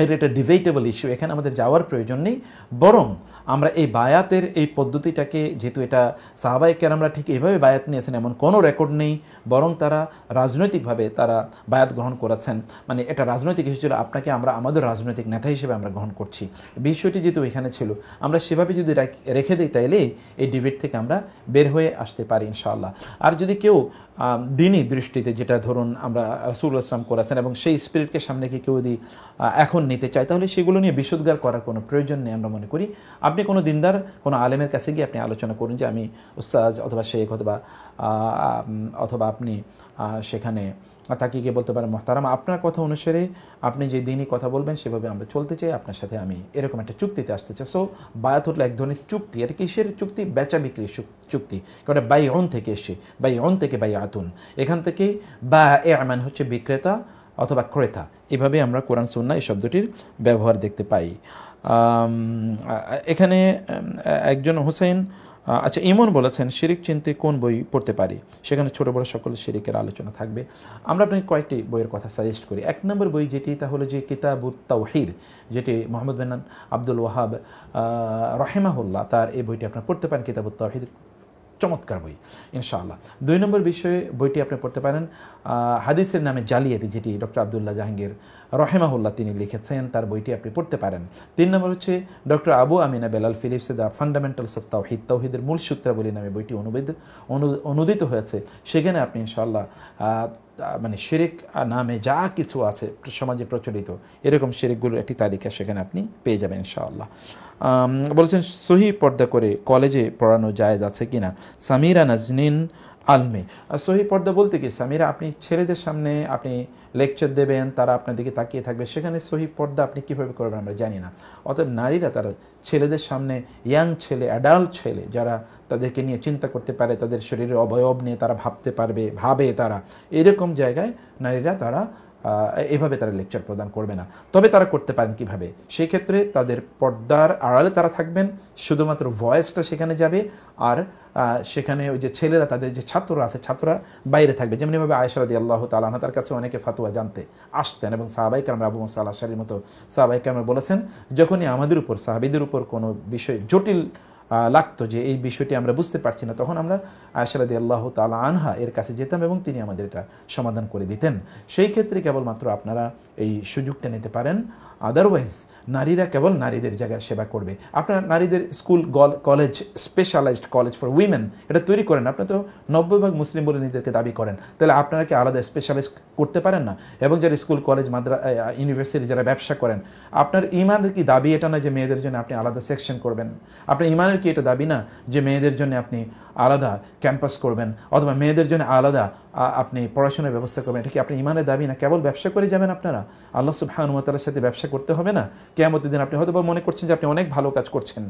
এটা একটা ডিবেটেবল ইস্যু এখানে আমাদের যাওয়ার প্রয়োজন নেই বরং আমরা এই বায়াতের এই পদ্ধতিটাকে যেহেতু এটা সাহাবাহিকের আমরা ঠিক এভাবে বায়াত নিয়েছেন এমন কোনো রেকর্ড নেই বরং তারা রাজনৈতিকভাবে তারা বায়াত গ্রহণ করেছেন মানে এটা রাজনৈতিক ইস্যু ছিল আপনাকে আমরা আমাদের রাজনৈতিক নেতা হিসেবে আমরা গ্রহণ করছি বিষয়টি যেহেতু এখানে ছিল আমরা সেভাবে যদি রেখে দিই তাইলে এই ডিবেট থেকে আমরা বের হয়ে আসতে পারি ইনশাআল্লাহ আর যদি কেউ দিনই দৃষ্টিতে যেটা ধরুন আমরা রাসুল আসলাম করেছেন এবং সেই স্পিরিটকে সামনে কি কেউ যদি এখন নিতে চায় তাহলে সেগুলো নিয়ে বিশুদ্ধার করার কোনো প্রয়োজন নেই আমরা মনে করি আপনি কোনো দিনদার কোনো আলেমের কাছে গিয়ে আপনি আলোচনা করুন যে আমি উস্তাজ অথবা শেখ অথবা অথবা আপনি সেখানে তাকে গিয়ে বলতে পারেন মহতারাম আপনার কথা অনুসারে আপনি যে দিনই কথা বলবেন সেভাবে আমরা চলতে চাই আপনার সাথে আমি এরকম একটা চুক্তিতে আসতে চাই সো বায়াত হল এক ধরনের চুক্তি এটা কিসের চুক্তি বেচা বিক্রির চুক্তি কারণ বাই অন থেকে এসে বাই অন থেকে বাই আতুন এখান থেকে বা এ আমান হচ্ছে বিক্রেতা অথবা ক্রেতা এভাবে আমরা কোরআন সুন্না এই শব্দটির ব্যবহার দেখতে পাই এখানে একজন হোসেন আচ্ছা ইমন বলেছেন শিরিক চিনতে কোন বই পড়তে পারি সেখানে ছোট বড় সকল শিরিকের আলোচনা থাকবে আমরা আপনাকে কয়েকটি বইয়ের কথা সাজেস্ট করি এক নম্বর বই যেটি তা যে কিতাবুত তাওহিদ যেটি মোহাম্মদ বেনান আব্দুল ওয়াহাব রহেমাহুল্লাহ তার এই বইটি আপনার পড়তে পারেন কিতাবুত তাওহিদ চমৎকার বই ইনশাআল্লাহ দুই নম্বর বিষয়ে বইটি আপনি পড়তে পারেন হাদিসের নামে জালিয়াতি যেটি ডক্টর আবদুল্লাহ জাহাঙ্গীর রহেমাহুল্লাহ তিনি লিখেছেন তার বইটি আপনি পড়তে পারেন তিন নম্বর হচ্ছে ডক্টর আবু আমিনা বেলাল ফিলিপসে দ্য ফান্ডামেন্টালস অফ তাওহিদ তাওহিদের মূল সূত্রাবলী নামে বইটি অনুবেদ অনুদিত হয়েছে সেখানে আপনি ইনশাআল্লাহ মানে শেরেক নামে যা কিছু আছে সমাজে প্রচলিত এরকম শেরেকগুলোর একটি তালিকা সেখানে আপনি পেয়ে যাবেন ইনশাআল্লাহ বলেছেন সহি পর্দা করে কলেজে পড়ানো যায় আছে কিনা সামিরা নাজনিন আলমে সহি পর্দা বলতে কি সামিরা আপনি ছেলেদের সামনে আপনি লেকচার দেবেন তারা আপনার দিকে তাকিয়ে থাকবে সেখানে সহি পর্দা আপনি কীভাবে করবেন আমরা জানি না অতএব নারীরা তারা ছেলেদের সামনে ইয়াং ছেলে অ্যাডাল্ট ছেলে যারা তাদেরকে নিয়ে চিন্তা করতে পারে তাদের শরীরের অবয়ব নিয়ে তারা ভাবতে পারবে ভাবে তারা এরকম জায়গায় নারীরা তারা এভাবে তারা লেকচার প্রদান করবে না তবে তারা করতে পারেন কিভাবে সেই ক্ষেত্রে তাদের পর্দার আড়ালে তারা থাকবেন শুধুমাত্র ভয়েসটা সেখানে যাবে আর সেখানে ওই যে ছেলেরা তাদের যে ছাত্ররা আছে ছাত্ররা বাইরে থাকবে যেমনিভাবে আয়সারাদি আল্লাহ তালা তার কাছে অনেকে ফাতুয়া জানতে আসতেন এবং সাহাবাই কামরা আবু মোসা আল্লাহ মতো সাহাবাই কামরা বলেছেন যখনই আমাদের উপর সাহাবিদের উপর কোনো বিষয় জটিল লাগতো যে এই বিষয়টি আমরা বুঝতে পারছি না তখন আমরা আয়সারাদি আল্লাহ তালা আনহা এর কাছে যেতাম এবং তিনি আমাদের এটা সমাধান করে দিতেন সেই ক্ষেত্রে কেবলমাত্র আপনারা এই সুযোগটা নিতে পারেন আদারওয়াইজ নারীরা কেবল নারীদের জায়গায় সেবা করবে আপনার নারীদের school college specialized college for women এটা তৈরি করেন আপনারা তো নব্বই ভাগ মুসলিম বলে নিজেদেরকে দাবি করেন তাহলে আপনারা কি আলাদা স্পেশালাইজ করতে পারেন না এবং যারা স্কুল কলেজ মাদ্রা ইউনিভার্সিটি যারা ব্যবসা করেন আপনার ইমানের কি দাবি এটা না যে মেয়েদের জন্য আপনি আলাদা সেকশন করবেন আপনার ইমানের কি এটা দাবি না যে মেয়েদের জন্য আপনি আলাদা ক্যাম্পাস করবেন অথবা মেয়েদের জন্য আলাদা আপনি পড়াশোনার ব্যবস্থা করবেন এটা কি আপনি ইমানের দাবি না কেবল ব্যবসা করে যাবেন আপনারা আল্লাহ সুবহানুমতালার সাথে ব্যবসা আশা করতে হবে না কেয়ামতের দিন আপনি হয়তো মনে করছেন যে আপনি অনেক ভালো কাজ করছেন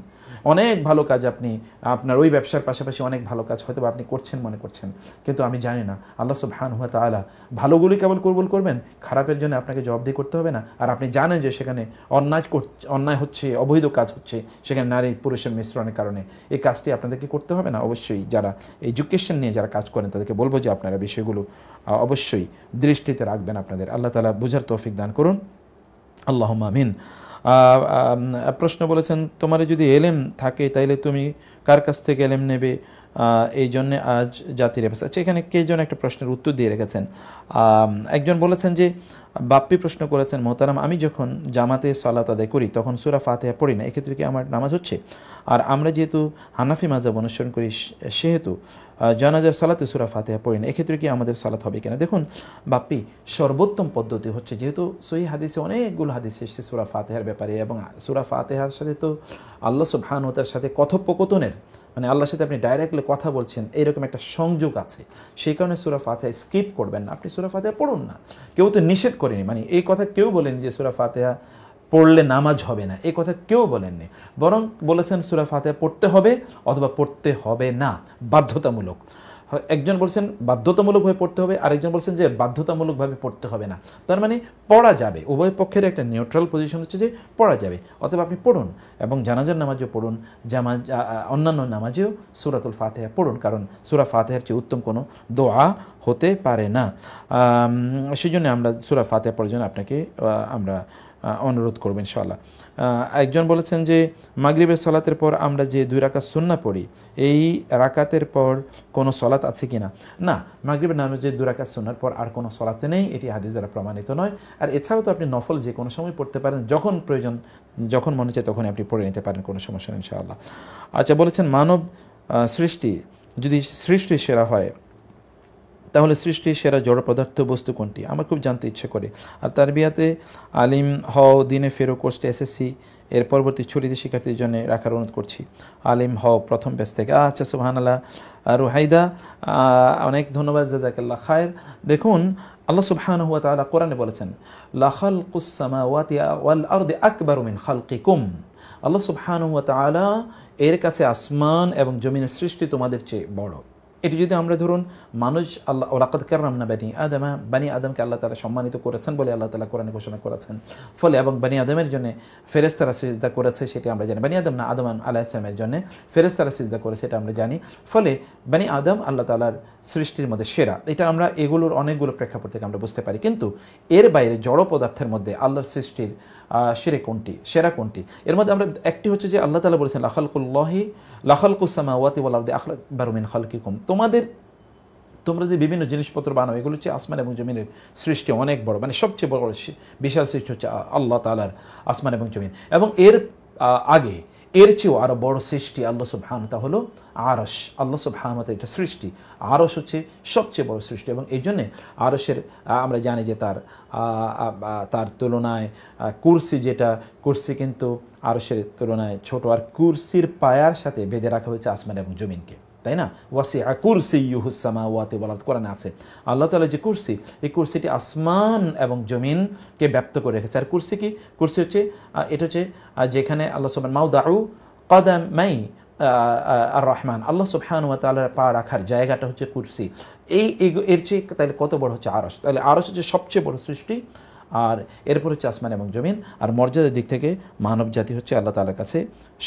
অনেক ভালো কাজ আপনি আপনার ওই ব্যবসার পাশাপাশি অনেক ভালো কাজ হয়তো আপনি করছেন মনে করছেন কিন্তু আমি জানি না আল্লাহ সুবহান হুয়া তালা ভালোগুলি কেবল কবুল করবেন খারাপের জন্য আপনাকে জবাব দিয়ে করতে হবে না আর আপনি জানেন যে সেখানে অন্যায় অন্যায় হচ্ছে অবৈধ কাজ হচ্ছে সেখানে নারী পুরুষের মিশ্রণের কারণে এই কাজটি আপনাদেরকে করতে হবে না অবশ্যই যারা এডুকেশন নিয়ে যারা কাজ করেন তাদেরকে বলবো যে আপনারা বিষয়গুলো অবশ্যই দৃষ্টিতে রাখবেন আপনাদের আল্লাহ তালা বোঝার তৌফিক দান করুন আল্লাহ মামিন প্রশ্ন বলেছেন তোমার যদি এলেম থাকে তাইলে তুমি কার কাছ থেকে এলেম নেবে এই জন্যে আজ জাতির আচ্ছা এখানে কে জন একটা প্রশ্নের উত্তর দিয়ে রেখেছেন একজন বলেছেন যে বাপ্পি প্রশ্ন করেছেন মোহতারাম আমি যখন জামাতে সলাত আদায় করি তখন সুরা ফাতেহা পড়ি না এক্ষেত্রে কি আমার নামাজ হচ্ছে আর আমরা যেহেতু হানাফি মাজাব অনুসরণ করি সেহেতু জানাজার সালাতে সুরা ফাতেহা পড়ি না এক্ষেত্রে কি আমাদের সালাত হবে কিনা দেখুন বাপ্পি সর্বোত্তম পদ্ধতি হচ্ছে যেহেতু সহি হাদিসে অনেকগুলো হাদিস এসছে সুরা ফাতেহার ব্যাপারে এবং সুরা ফাতেহার সাথে তো আল্লাহ সুবহানতার সাথে কথোপকথনের মানে আল্লাহর সাথে আপনি ডাইরেক্টলি কথা বলছেন এরকম একটা সংযোগ আছে সেই কারণে সুরা ফাতেহা স্কিপ করবেন না আপনি সুরা ফাতেহা পড়ুন না কেউ তো নিষেধ করেনি মানে এই কথা কেউ বলেনি যে সুরা ফাতেহা পড়লে নামাজ হবে না এই কথা কেউ বলেননি বরং বলেছেন সুরা ফাতে পড়তে হবে অথবা পড়তে হবে না বাধ্যতামূলক একজন বলছেন বাধ্যতামূলকভাবে পড়তে হবে আরেকজন বলছেন যে বাধ্যতামূলকভাবে পড়তে হবে না তার মানে পড়া যাবে উভয় পক্ষের একটা নিউট্রাল পজিশন হচ্ছে যে পড়া যাবে অথবা আপনি পড়ুন এবং জানাজার নামাজও পড়ুন জামা অন্যান্য নামাজেও সুরাতুল ফাতেহা পড়ুন কারণ সুরা ফাতেহার চেয়ে উত্তম কোনো দোয়া হতে পারে না সেই জন্য আমরা সুরা ফাতেহা পড়ার জন্য আপনাকে আমরা অনুরোধ করবেন ইনশাল্লাহ একজন বলেছেন যে মাগরিবের সলাতের পর আমরা যে দুই রাকাত সুন্না পড়ি এই রাকাতের পর কোনো সলাত আছে কি না না মাগরিবের নামে যে দুই রাকাত সুনার পর আর কোনো সলাতে নেই এটি হাদিস দ্বারা প্রমাণিত নয় আর এছাড়াও তো আপনি নফল যে কোনো সময় পড়তে পারেন যখন প্রয়োজন যখন মনে চায় তখন আপনি পড়ে নিতে পারেন কোনো সমস্যা নেই ইনশাআল্লাহ আচ্ছা বলেছেন মানব সৃষ্টি যদি সৃষ্টি সেরা হয় তাহলে সৃষ্টির সেরা জড় পদার্থ বস্তু কোনটি আমার খুব জানতে ইচ্ছে করে আর তার বিয়াতে আলিম হও দিনে ফেরো কোর্সটি এসএসসি এর পরবর্তী ছুটিতে শিক্ষার্থীর জন্য রাখার অনুরোধ করছি আলিম হও প্রথম ব্যাস থেকে আচ্ছা সুহান আল্লাহ রুহাইদা অনেক ধন্যবাদ জাজাকাল্লা খায়ের দেখুন আল্লাহ সুবহান হুয়া তালা কোরআনে বলেছেন লাখাল কুসামা ওয়াতিয়া আকবর খালকি কুম আল্লাহ সুবহান হুয়া তালা এর কাছে আসমান এবং জমিনের সৃষ্টি তোমাদের চেয়ে বড় এটি যদি আমরা ধরুন মানুষ আল্লাহ ওলাকাত কাররাম না বানি আদামা বানি আদমকে আল্লাহ তালা সম্মানিত করেছেন বলে আল্লাহ তালা কোরআনে ঘোষণা করেছেন ফলে এবং বানি আদমের জন্য ফেরেস্তারা সিজদা করেছে সেটি আমরা জানি বানি আদম না আদমান আলাহ ইসলামের জন্য ফেরেস্তারা সিজদা করে সেটা আমরা জানি ফলে বানি আদম আল্লাহ তালার সৃষ্টির মধ্যে সেরা এটা আমরা এগুলোর অনেকগুলো প্রেক্ষাপট থেকে আমরা বুঝতে পারি কিন্তু এর বাইরে জড় পদার্থের মধ্যে আল্লাহর সৃষ্টির সেরে কোনটি সেরা কোনটি এর মধ্যে আমরা একটি হচ্ছে যে আল্লাহ তালা বলেছেন লাখালকুল্লাহি লাখালকুসামাওয়াতি ওয়ালাউদ্দি আখলাক বারুমিন কুম তোমাদের তোমরা যে বিভিন্ন জিনিসপত্র বানাও এগুলো হচ্ছে আসমান এবং জমিনের সৃষ্টি অনেক বড় মানে সবচেয়ে বড় বিশাল সৃষ্টি হচ্ছে আল্লাহ তালার আসমান এবং জমিন এবং এর আগে এর চেয়েও আরও বড় সৃষ্টি আল্লাহ সুবহানতা হলো আরস আল্লাহ সুবহানতা এটা সৃষ্টি আরস হচ্ছে সবচেয়ে বড় সৃষ্টি এবং এই জন্যে আরসের আমরা জানি যে তার তার তুলনায় কুরসি যেটা কুরসি কিন্তু আরসের তুলনায় ছোট আর কুরসির পায়ার সাথে বেঁধে রাখা হয়েছে আসমান এবং জমিনকে তাই না ওয়াসি আকুরসি ইহুসামা ওয়াতে বলা কোরআনে আছে আল্লাহ তালা যে কুরসি এই কুরসিটি আসমান এবং জমিনকে ব্যপ্ত করে রেখেছে আর কুরসি কি কুরসি হচ্ছে এটা হচ্ছে যেখানে আল্লাহ সুবান মাউদাউ কদাম মাই আর রহমান আল্লাহ ওয়া তালার পা রাখার জায়গাটা হচ্ছে কুরসি এই এর চেয়ে তাহলে কত বড় হচ্ছে আরস তাহলে আরস হচ্ছে সবচেয়ে বড় সৃষ্টি আর এরপর হচ্ছে আসমান এবং জমিন আর মর্যাদার দিক থেকে মানব জাতি হচ্ছে আল্লাহ তালার কাছে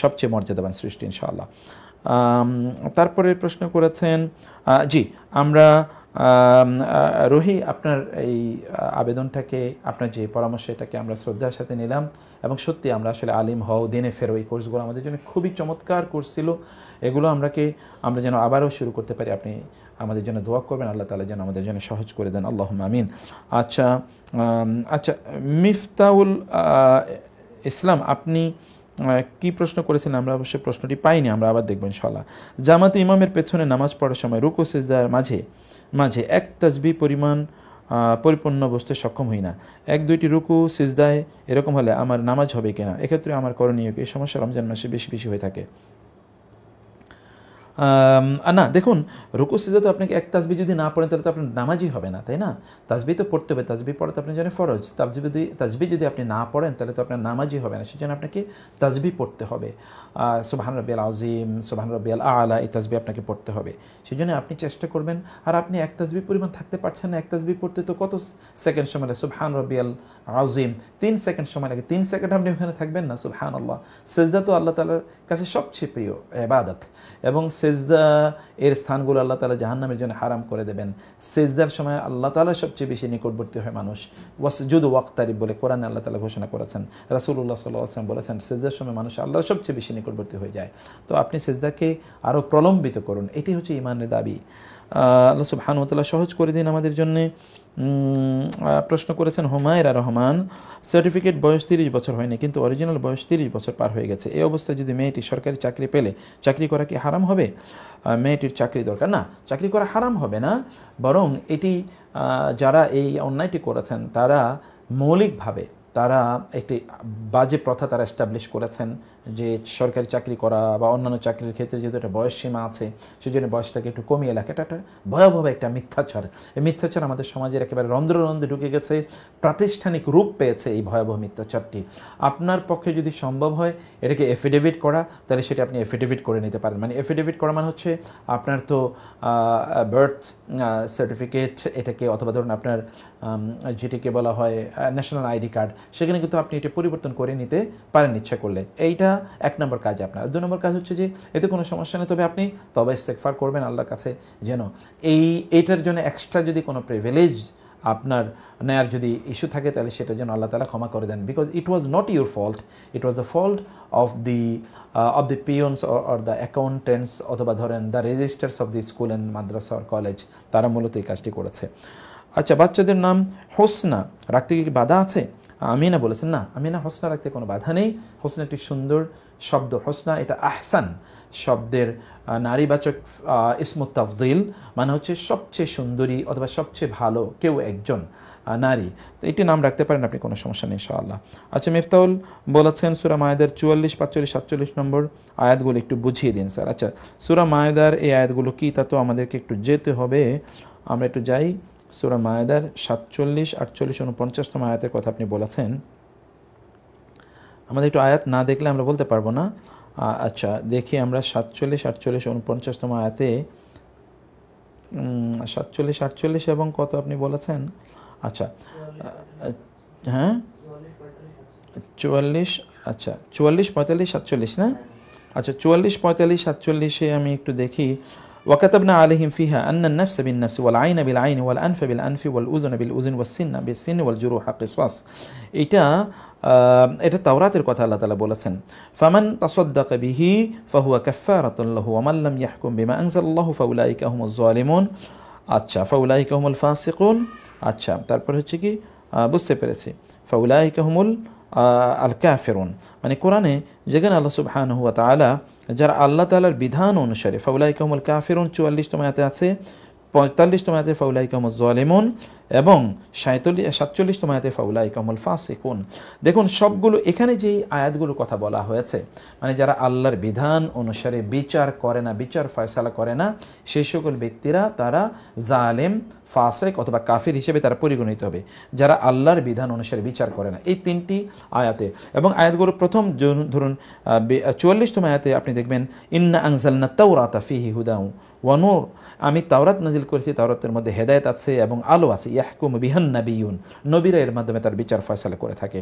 সবচেয়ে মর্যাদাবান সৃষ্টি ইনশাআল্লাহ তারপরে প্রশ্ন করেছেন জি আমরা রোহি আপনার এই আবেদনটাকে আপনার যে পরামর্শ এটাকে আমরা শ্রদ্ধার সাথে নিলাম এবং সত্যি আমরা আসলে আলিম হও দিনে ফেরো এই কোর্সগুলো আমাদের জন্য খুবই চমৎকার কোর্স ছিল এগুলো আমরাকে আমরা যেন আবারও শুরু করতে পারি আপনি আমাদের জন্য দোয়া করবেন আল্লাহ তালা যেন আমাদের জন্য সহজ করে দেন আল্লাহ আমিন আচ্ছা আচ্ছা মিফতাউল ইসলাম আপনি কি প্রশ্ন করেছেন আমরা অবশ্য প্রশ্নটি পাইনি আমরা আবার দেখবেন ইনশাল্লাহ জামাতে ইমামের পেছনে নামাজ পড়ার সময় রুকু সেজদার মাঝে মাঝে এক তাজবি পরিমাণ পরিপূর্ণ বসতে সক্ষম হই না এক দুইটি রুকু সিজদায় এরকম হলে আমার নামাজ হবে কিনা এক্ষেত্রে আমার করণীয় কি সমস্যা রমজান মাসে বেশি বেশি হয়ে থাকে না দেখুন রুকু তো আপনাকে এক তাজবি যদি না পড়েন তাহলে তো আপনার নামাজই হবে না তাই না তাজবি তো পড়তে হবে তাজবি পড়া তো আপনার জন্য ফরজ তাজবি যদি তাজবি যদি আপনি না পড়েন তাহলে তো আপনার নামাজই হবে না সেজন্য আপনাকে তাজবি পড়তে হবে সুবহান রব্বিয়াল আজিম সুবহান রবিয়াল আলা এই তাজবি আপনাকে পড়তে হবে সেজন্য আপনি চেষ্টা করবেন আর আপনি এক তাজবি পরিমাণ থাকতে পারছেন না এক তাজবি পড়তে তো কত সেকেন্ড সময় লাগে সুবহান রব্বিয়াল আজিম তিন সেকেন্ড সময় লাগে তিন সেকেন্ড আপনি ওখানে থাকবেন না সুবহান আল্লাহ সেজদা তো আল্লাহ তালার কাছে সবচেয়ে প্রিয় এবাদত এবং সে সেজদা এর স্থানগুলো আল্লাহ তালা জাহান্নামের জন্য হারাম করে দেবেন সেজদার সময় আল্লাহ তালা সবচেয়ে বেশি নিকটবর্তী হয় মানুষ ওয়াসজুদ ওয়াক্তারিফ বলে কোরআনে আল্লাহ তালা ঘোষণা করেছেন রাসুল্লাহ সাল্লাম বলেছেন সেজদার সময় মানুষ আল্লাহর সবচেয়ে বেশি নিকটবর্তী হয়ে যায় তো আপনি সেজদাকে আরও প্রলম্বিত করুন এটি হচ্ছে ইমানের দাবি আল্লাহ সুবহানুতলা সহজ করে দিন আমাদের জন্যে প্রশ্ন করেছেন হুমায়রা রহমান সার্টিফিকেট বয়স তিরিশ বছর হয়নি কিন্তু অরিজিনাল বয়স তিরিশ বছর পার হয়ে গেছে এই অবস্থায় যদি মেয়েটি সরকারি চাকরি পেলে চাকরি করা কি হারাম হবে মেয়েটির চাকরি দরকার না চাকরি করা হারাম হবে না বরং এটি যারা এই অন্যায়টি করেছেন তারা মৌলিকভাবে তারা একটি বাজে প্রথা তারা এস্টাবলিশ করেছেন যে সরকারি চাকরি করা বা অন্যান্য চাকরির ক্ষেত্রে যেহেতু একটা বয়স সীমা আছে সেই জন্য বয়সটাকে একটু কমিয়ে রাখা এটা একটা ভয়াবহ একটা মিথ্যাচার এই মিথ্যাচার আমাদের সমাজের একেবারে রন্ধ্ররন্ধে ঢুকে গেছে প্রাতিষ্ঠানিক রূপ পেয়েছে এই ভয়াবহ মিথ্যাচারটি আপনার পক্ষে যদি সম্ভব হয় এটাকে এফিডেভিট করা তাহলে সেটা আপনি এফিডেভিট করে নিতে পারেন মানে এফিডেভিট করা মানে হচ্ছে আপনার তো বার্থ সার্টিফিকেট এটাকে অথবা ধরুন আপনার যেটিকে বলা হয় ন্যাশনাল আইডি কার্ড সেখানে কিন্তু আপনি এটা পরিবর্তন করে নিতে পারেন ইচ্ছা করলে এইটা এক নম্বর কাজ আপনার দু নম্বর কাজ হচ্ছে যে এতে কোনো সমস্যা নেই তবে আপনি তবে ইস্তেকফার করবেন আল্লাহর কাছে যেন এই এইটার জন্য এক্সট্রা যদি কোনো প্রিভিলেজ আপনার নেয়ার যদি ইস্যু থাকে তাহলে সেটার জন্য আল্লাহ তালা ক্ষমা করে দেন because it was not your fault it was the fault of the of the peons or the accountants অথবা ধরেন the registrars of the school and madrasa or college তারা মূলত এই কাজটি করেছে আচ্ছা বাচ্চাদের নাম হোসনা রাখতে কি বাধা আছে আমিনা বলেছেন না আমিনা হোসনা রাখতে কোনো বাধা নেই হোসনা একটি সুন্দর শব্দ হোসনা এটা আহসান শব্দের নারীবাচক ইসমত তফদিল মানে হচ্ছে সবচেয়ে সুন্দরী অথবা সবচেয়ে ভালো কেউ একজন নারী তো এটি নাম রাখতে পারেন আপনি কোনো সমস্যা নেই ইনশাআল্লাহ আচ্ছা মিফতাউল বলেছেন সুরা মায়েদার চুয়াল্লিশ পাঁচচল্লিশ সাতচল্লিশ নম্বর আয়াতগুলো একটু বুঝিয়ে দিন স্যার আচ্ছা সুরা মায়েদার এই আয়াতগুলো কী তা তো আমাদেরকে একটু যেতে হবে আমরা একটু যাই সুরা মায়েদার সাতচল্লিশ আটচল্লিশ উনপঞ্চাশতম আয়াতের কথা আপনি বলেছেন আমাদের একটু আয়াত না দেখলে আমরা বলতে পারবো না আচ্ছা দেখি আমরা সাতচল্লিশ আটচল্লিশ উনপঞ্চাশতম আয়াতে সাতচল্লিশ আটচল্লিশ এবং কত আপনি বলেছেন আচ্ছা হ্যাঁ চুয়াল্লিশ আচ্ছা চুয়াল্লিশ পঁয়তাল্লিশ সাতচল্লিশ না আচ্ছা চুয়াল্লিশ পঁয়তাল্লিশ সাতচল্লিশে আমি একটু দেখি وكتبنا عليهم فيها أن النفس بالنفس والعين بالعين والأنف بالأنف والأذن بالأذن والسن بالسن والجروح قصص إتا إتا آه، التوراة الكوتا الله فمن تصدق به فهو كفارة له ومن لم يحكم بما أنزل الله فأولئك هم الظالمون أتشا فأولئك هم الفاسقون أتشا তারপর হচ্ছে কি برسي فأولئك هم الكافرون আল কাফেরুন মানে الله سبحانه وتعالى যারা আল্লাহ তালার বিধান অনুসারে ফাউলাই কামুল কাফেরুন চুয়াল্লিশতম আয়াতে আছে পঁয়তাল্লিশতম আয়াতে ফাউলাই কামুজ জালেমুন এবং সাতচল্লিশ সাতচল্লিশতম আয়াতে ফাউলাই কমল কোন দেখুন সবগুলো এখানে যেই আয়াতগুলো কথা বলা হয়েছে মানে যারা আল্লাহর বিধান অনুসারে বিচার করে না বিচার ফয়সালা করে না সেই সকল ব্যক্তিরা তারা জালেম ফাসেক অথবা কাফির হিসেবে তারা পরিগণিত হবে যারা আল্লাহর বিধান অনুসারে বিচার করে না এই তিনটি আয়াতে এবং আয়াতগুলো প্রথম ধরুন চুয়াল্লিশতম আয়াতে আপনি দেখবেন ইন্না আংজালনা তাওরাতা ফিহি হুদাউ ওয়ানোর আমি তাওরাত নাজিল করেছি তাওরাতের মধ্যে হেদায়ত আছে এবং আলো আছে ইয়াহকুম বিহান নবীন নবীরা এর মাধ্যমে তার বিচার ফয়সালা করে থাকে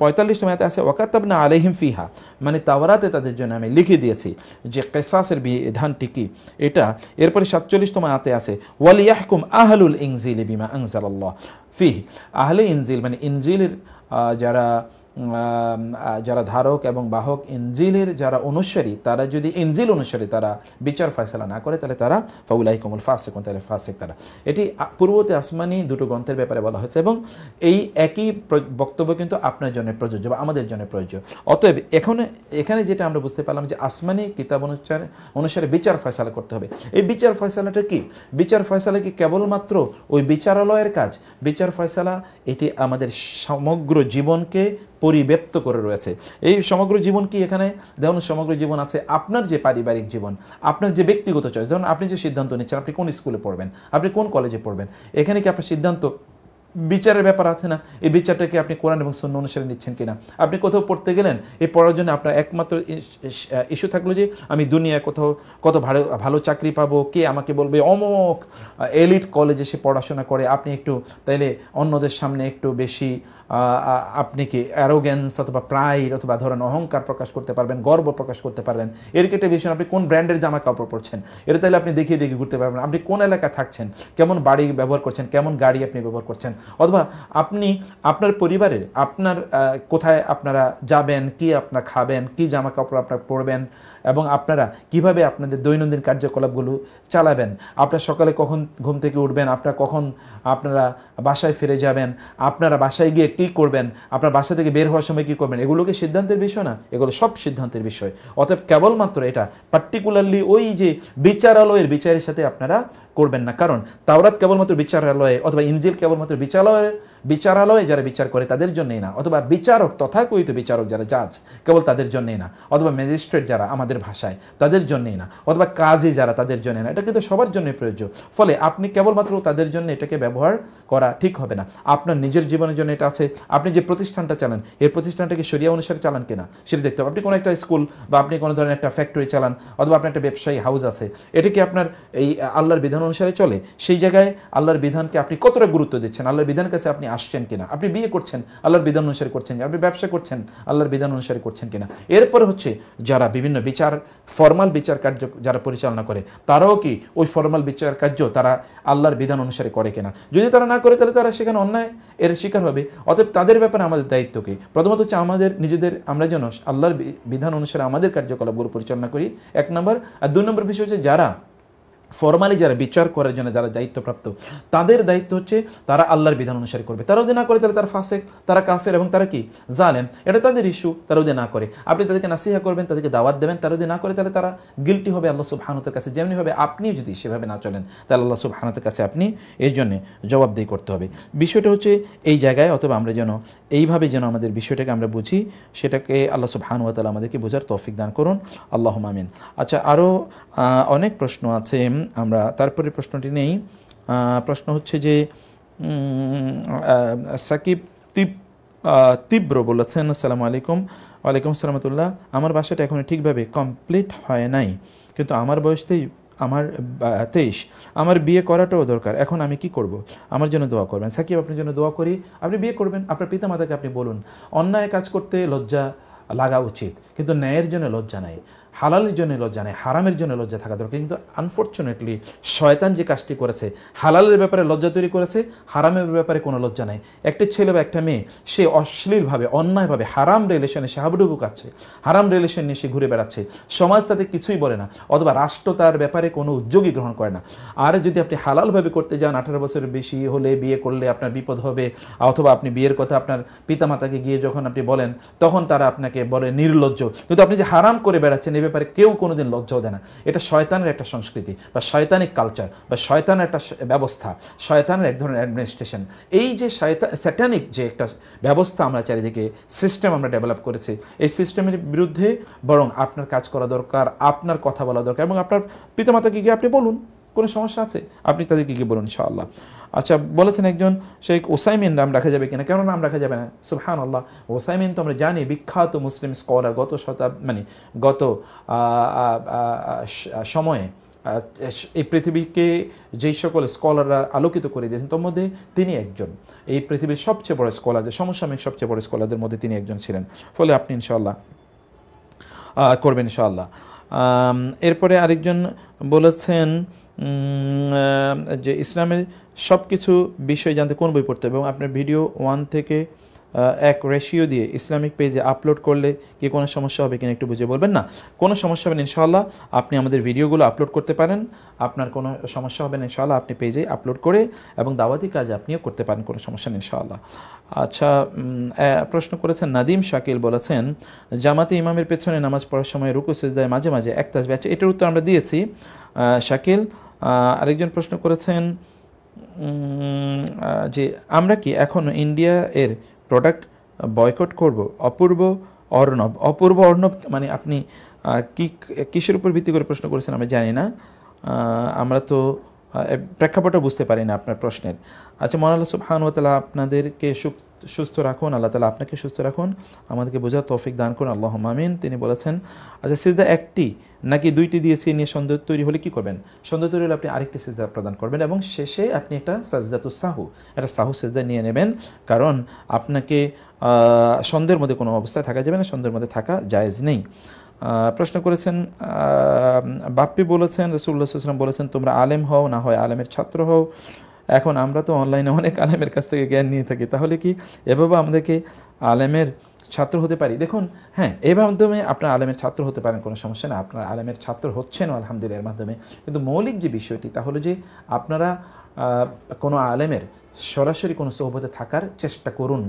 পঁয়তাল্লিশ মেয়াতে আছে ওয়াকাতাবনা আলহিম ফিহা মানে তাওরাতে তাদের জন্য আমি লিখে দিয়েছি যে কেসাসের বিধান টিকি এটা এরপরে সাতচল্লিশ তোমায় আতে আছে ওয়াল ইয়াহকুম আহলুল ইংজিল বিমা আংজাল ফিহ আহলে ইনজিল মানে ইনজিলের যারা যারা ধারক এবং বাহক ইনজিলের যারা অনুসারী তারা যদি ইনজিল অনুসারী তারা বিচার ফয়সলা না করে তাহলে তারা ফাউলাহি কমল ফাসেক তাহলে ফাসেক তারা এটি পূর্বতে আসমানি দুটো গ্রন্থের ব্যাপারে বলা হয়েছে এবং এই একই বক্তব্য কিন্তু আপনার জন্য প্রযোজ্য বা আমাদের জন্য প্রযোজ্য অতএব এখানে এখানে যেটা আমরা বুঝতে পারলাম যে আসমানি কিতাব অনুসারে অনুসারে বিচার ফয়সলা করতে হবে এই বিচার ফয়সলাটা কি বিচার ফয়সালা কি কেবলমাত্র ওই বিচারালয়ের কাজ বিচার ফয়সালা এটি আমাদের সমগ্র জীবনকে পরিব্যাপ্ত করে রয়েছে এই সমগ্র জীবন কি এখানে যেমন সমগ্র জীবন আছে আপনার যে পারিবারিক জীবন আপনার যে ব্যক্তিগত চয়েস ধরুন আপনি যে সিদ্ধান্ত নিচ্ছেন আপনি কোন স্কুলে পড়বেন আপনি কোন কলেজে পড়বেন এখানে কি আপনার সিদ্ধান্ত বিচারের ব্যাপার আছে না এই বিচারটাকে আপনি কোরআন এবং শূন্য অনুসারে নিচ্ছেন কিনা আপনি কোথাও পড়তে গেলেন এই পড়ার জন্য আপনার একমাত্র ইস্যু থাকলো যে আমি দুনিয়ায় কোথাও কত ভালো ভালো চাকরি পাবো কে আমাকে বলবে অমক এলিট কলেজে সে পড়াশোনা করে আপনি একটু তাইলে অন্যদের সামনে একটু বেশি আপনি কি অ্যারোগেন্স অথবা প্রাইড অথবা ধরেন অহংকার প্রকাশ করতে পারবেন গর্ব প্রকাশ করতে পারবেন এর টেলিভিশন আপনি কোন ব্র্যান্ডের জামা কাপড় পরছেন এটা তাহলে আপনি দেখিয়ে দেখিয়ে ঘুরতে পারবেন আপনি কোন এলাকায় থাকছেন কেমন বাড়ি ব্যবহার করছেন কেমন গাড়ি আপনি ব্যবহার করছেন অথবা আপনি আপনার পরিবারের আপনার কোথায় আপনারা যাবেন কি আপনার খাবেন কি জামা কাপড় আপনার পরবেন এবং আপনারা কিভাবে আপনাদের দৈনন্দিন কার্যকলাপগুলো চালাবেন আপনারা সকালে কখন ঘুম থেকে উঠবেন আপনারা কখন আপনারা বাসায় ফিরে যাবেন আপনারা বাসায় গিয়ে কী করবেন আপনার বাসা থেকে বের হওয়ার সময় কী করবেন এগুলো কি সিদ্ধান্তের বিষয় না এগুলো সব সিদ্ধান্তের বিষয় অতএব কেবলমাত্র এটা পার্টিকুলারলি ওই যে বিচারালয়ের বিচারের সাথে আপনারা করবেন না কারণ তাওরাত কেবলমাত্র বিচারালয়ে অথবা ইঞ্জিল কেবলমাত্র বিচারালয়ে বিচারালয়ে যারা বিচার করে তাদের জন্যই না অথবা বিচারক তথাকথিত বিচারক যারা জাজ কেবল তাদের জন্যই না অথবা ম্যাজিস্ট্রেট যারা আমাদের ভাষায় তাদের জন্যই না অথবা কাজী যারা তাদের জন্য না এটা কিন্তু সবার জন্যই প্রয়োজ্য ফলে আপনি কেবলমাত্র তাদের জন্য এটাকে ব্যবহার করা ঠিক হবে না আপনার নিজের জীবনের জন্য এটা আছে আপনি যে প্রতিষ্ঠানটা চালান এই প্রতিষ্ঠানটাকে সরিয়া অনুসারে চালান কিনা সেটা দেখতে হবে আপনি কোনো একটা স্কুল বা আপনি কোনো ধরনের একটা ফ্যাক্টরি চালান অথবা আপনার একটা ব্যবসায়ী হাউস আছে এটা কি আপনার এই আল্লাহর বিধান অনুসারে চলে সেই জায়গায় আল্লাহর বিধানকে আপনি কতটা গুরুত্ব দিচ্ছেন আল্লাহর বিধান কাছে আপনি আসছেন কিনা আপনি বিয়ে করছেন আল্লাহর বিধান অনুসারে করছেন আপনি ব্যবসা করছেন আল্লাহর বিধান অনুসারে করছেন কিনা এরপরে হচ্ছে যারা বিভিন্ন বিচার ফর্মাল বিচার কার্য যারা পরিচালনা করে তারাও কি ওই ফর্মাল বিচার কার্য তারা আল্লাহর বিধান অনুসারে করে কিনা যদি তারা না করে তাহলে তারা সেখানে অন্যায় এর শিকার হবে অতএব তাদের ব্যাপারে আমাদের দায়িত্ব কি প্রথমত হচ্ছে আমাদের নিজেদের আমরা যেন আল্লাহর বিধান অনুসারে আমাদের কার্যকলাপগুলো পরিচালনা করি এক নম্বর আর দুই নম্বর বিষয় হচ্ছে যারা ফর্মালি যারা বিচার করার জন্য যারা দায়িত্বপ্রাপ্ত তাদের দায়িত্ব হচ্ছে তারা আল্লাহর বিধান অনুসারে করবে তারা যদি না করে তাহলে তারা ফাঁসে তারা কাফের এবং তারা কি জালেম এটা তাদের ইস্যু তারা যদি না করে আপনি তাদেরকে নাসিহা করবেন তাদেরকে দাওয়াত দেবেন তারা যদি না করে তাহলে তারা গিলটি হবে আল্লাহ সুবহানতের কাছে যেমনিভাবে আপনি যদি সেভাবে না চলেন তাহলে আল্লাহ সুবহানতের কাছে আপনি এই জন্যে জবাবদেহি করতে হবে বিষয়টা হচ্ছে এই জায়গায় অথবা আমরা যেন এইভাবে যেন আমাদের বিষয়টাকে আমরা বুঝি সেটাকে আল্লাহ সুবহানুয়া তালা আমাদেরকে বোঝার তৌফিক দান করুন আল্লাহ মামিন আচ্ছা আরও অনেক প্রশ্ন আছে আমরা তারপরে প্রশ্নটি নেই প্রশ্ন হচ্ছে যে সাকিব তিব তীব্র বলেছেন আসসালামু আলাইকুম ওয়ালাইকুম সালামতুল্লাহ আমার বাসাটা এখনও ঠিকভাবে কমপ্লিট হয় নাই কিন্তু আমার বয়সতেই আমার তেইশ আমার বিয়ে করাটাও দরকার এখন আমি কি করব আমার জন্য দোয়া করবেন সাকিব আপনার জন্য দোয়া করি আপনি বিয়ে করবেন আপনার পিতামাতাকে আপনি বলুন অন্যায় কাজ করতে লজ্জা লাগা উচিত কিন্তু ন্যায়ের জন্য লজ্জা নাই হালালের জন্য লজ্জা নেই হারামের জন্য লজ্জা থাকা দরকার কিন্তু আনফর্চুনেটলি শয়তান যে কাজটি করেছে হালালের ব্যাপারে লজ্জা তৈরি করেছে হারামের ব্যাপারে কোনো লজ্জা নেই একটা ছেলে বা একটা মেয়ে সে অশ্লীলভাবে অন্যায়ভাবে হারাম রিলেশনে সে হাবুডুবু কাচ্ছে হারাম রিলেশন নিয়ে সে ঘুরে বেড়াচ্ছে সমাজ তাতে কিছুই বলে না অথবা রাষ্ট্র তার ব্যাপারে কোনো উদ্যোগই গ্রহণ করে না আর যদি আপনি হালালভাবে করতে যান আঠারো বছরের বেশি হলে বিয়ে করলে আপনার বিপদ হবে অথবা আপনি বিয়ের কথা আপনার পিতামাতাকে গিয়ে যখন আপনি বলেন তখন তারা আপনাকে বলে নির্লজ্জ কিন্তু আপনি যে হারাম করে বেড়াচ্ছেন ব্যাপারে কেউ কোনোদিন লজ্জাও দেয় না এটা শয়তানের একটা সংস্কৃতি বা শয়তানিক কালচার বা শয়তানের একটা ব্যবস্থা শয়তানের এক ধরনের অ্যাডমিনিস্ট্রেশন এই যে শয়তা স্যাটানিক যে একটা ব্যবস্থা আমরা চারিদিকে সিস্টেম আমরা ডেভেলপ করেছি এই সিস্টেমের বিরুদ্ধে বরং আপনার কাজ করা দরকার আপনার কথা বলা দরকার এবং আপনার পিতামাতাকে গিয়ে আপনি বলুন কোনো সমস্যা আছে আপনি তাদেরকে কী বলুন ইনশাআল্লাহ আচ্ছা বলেছেন একজন শেখ ওসাইমিন নাম রাখা যাবে কিনা কেন নাম রাখা যাবে না সুফহান আল্লাহ ওসাইমিন তো আমরা জানি বিখ্যাত মুসলিম স্কলার গত শতাব মানে গত সময়ে এই পৃথিবীকে যেই সকল স্কলাররা আলোকিত করে দিয়েছেন তোর মধ্যে তিনি একজন এই পৃথিবীর সবচেয়ে বড় স্কলারদের সমসাময়িক সবচেয়ে বড় স্কলারদের মধ্যে তিনি একজন ছিলেন ফলে আপনি ইনশাআল্লাহ করবেন ইনশাআল্লাহ এরপরে আরেকজন বলেছেন যে ইসলামের সব কিছু বিষয় জানতে কোন বই পড়তে হবে এবং আপনার ভিডিও ওয়ান থেকে এক রেশিও দিয়ে ইসলামিক পেজে আপলোড করলে কি কোনো সমস্যা হবে কিনা একটু বুঝে বলবেন না কোনো সমস্যা হবে না ইনশাল্লাহ আপনি আমাদের ভিডিওগুলো আপলোড করতে পারেন আপনার কোনো সমস্যা হবে না ইনশাল্লাহ আপনি পেজে আপলোড করে এবং দাওয়াতি কাজ আপনিও করতে পারেন কোনো সমস্যা নেই ইনশাল্লাহ আচ্ছা প্রশ্ন করেছেন নাদিম শাকিল বলেছেন জামাতে ইমামের পেছনে নামাজ পড়ার সময় রুকু সেজদায় মাঝে মাঝে এক তাস ব্যাচ আচ্ছা, এটার উত্তর আমরা দিয়েছি শাকিল আরেকজন প্রশ্ন করেছেন যে আমরা কি এখন ইন্ডিয়া এর প্রোডাক্ট বয়কট করব অপূর্ব অর্ণব অপূর্ব অর্ণব মানে আপনি কি কিসের উপর ভিত্তি করে প্রশ্ন করেছেন আমি জানি না আমরা তো প্রেক্ষাপটও বুঝতে পারি না আপনার প্রশ্নের আচ্ছা মনাল্লা সুবহানুয়াতালা আপনাদেরকে সুখ সুস্থ রাখুন আল্লাহ তালা আপনাকে সুস্থ রাখুন আমাদেরকে বোঝার তৌফিক দান করুন আল্লাহ মামিন তিনি বলেছেন আচ্ছা সিজদা একটি নাকি দুইটি দিয়েছি নিয়ে সন্দেহ তৈরি হলে কি করবেন সন্দেহ তৈরি হলে আপনি আরেকটি সিজদা প্রদান করবেন এবং শেষে আপনি একটা সাজদাতু সাহু একটা সাহু সিজদা নিয়ে নেবেন কারণ আপনাকে সন্দেহের মধ্যে কোনো অবস্থায় থাকা যাবে না সন্দেহের মধ্যে থাকা জায়েজ নেই প্রশ্ন করেছেন বাপ্পি বলেছেন সুসলাম বলেছেন তোমরা আলেম হও না হয় আলেমের ছাত্র হও এখন আমরা তো অনলাইনে অনেক আলেমের কাছ থেকে জ্ঞান নিয়ে থাকি তাহলে কি এভাবে আমাদেরকে আলেমের ছাত্র হতে পারি দেখুন হ্যাঁ এর মাধ্যমে আপনার আলেমের ছাত্র হতে পারেন কোনো সমস্যা না আপনার আলেমের ছাত্র হচ্ছেন আলহামদুলিল্লাহ এর মাধ্যমে কিন্তু মৌলিক যে বিষয়টি তাহলে যে আপনারা কোনো আলেমের সরাসরি কোনো সোহবতে থাকার চেষ্টা করুন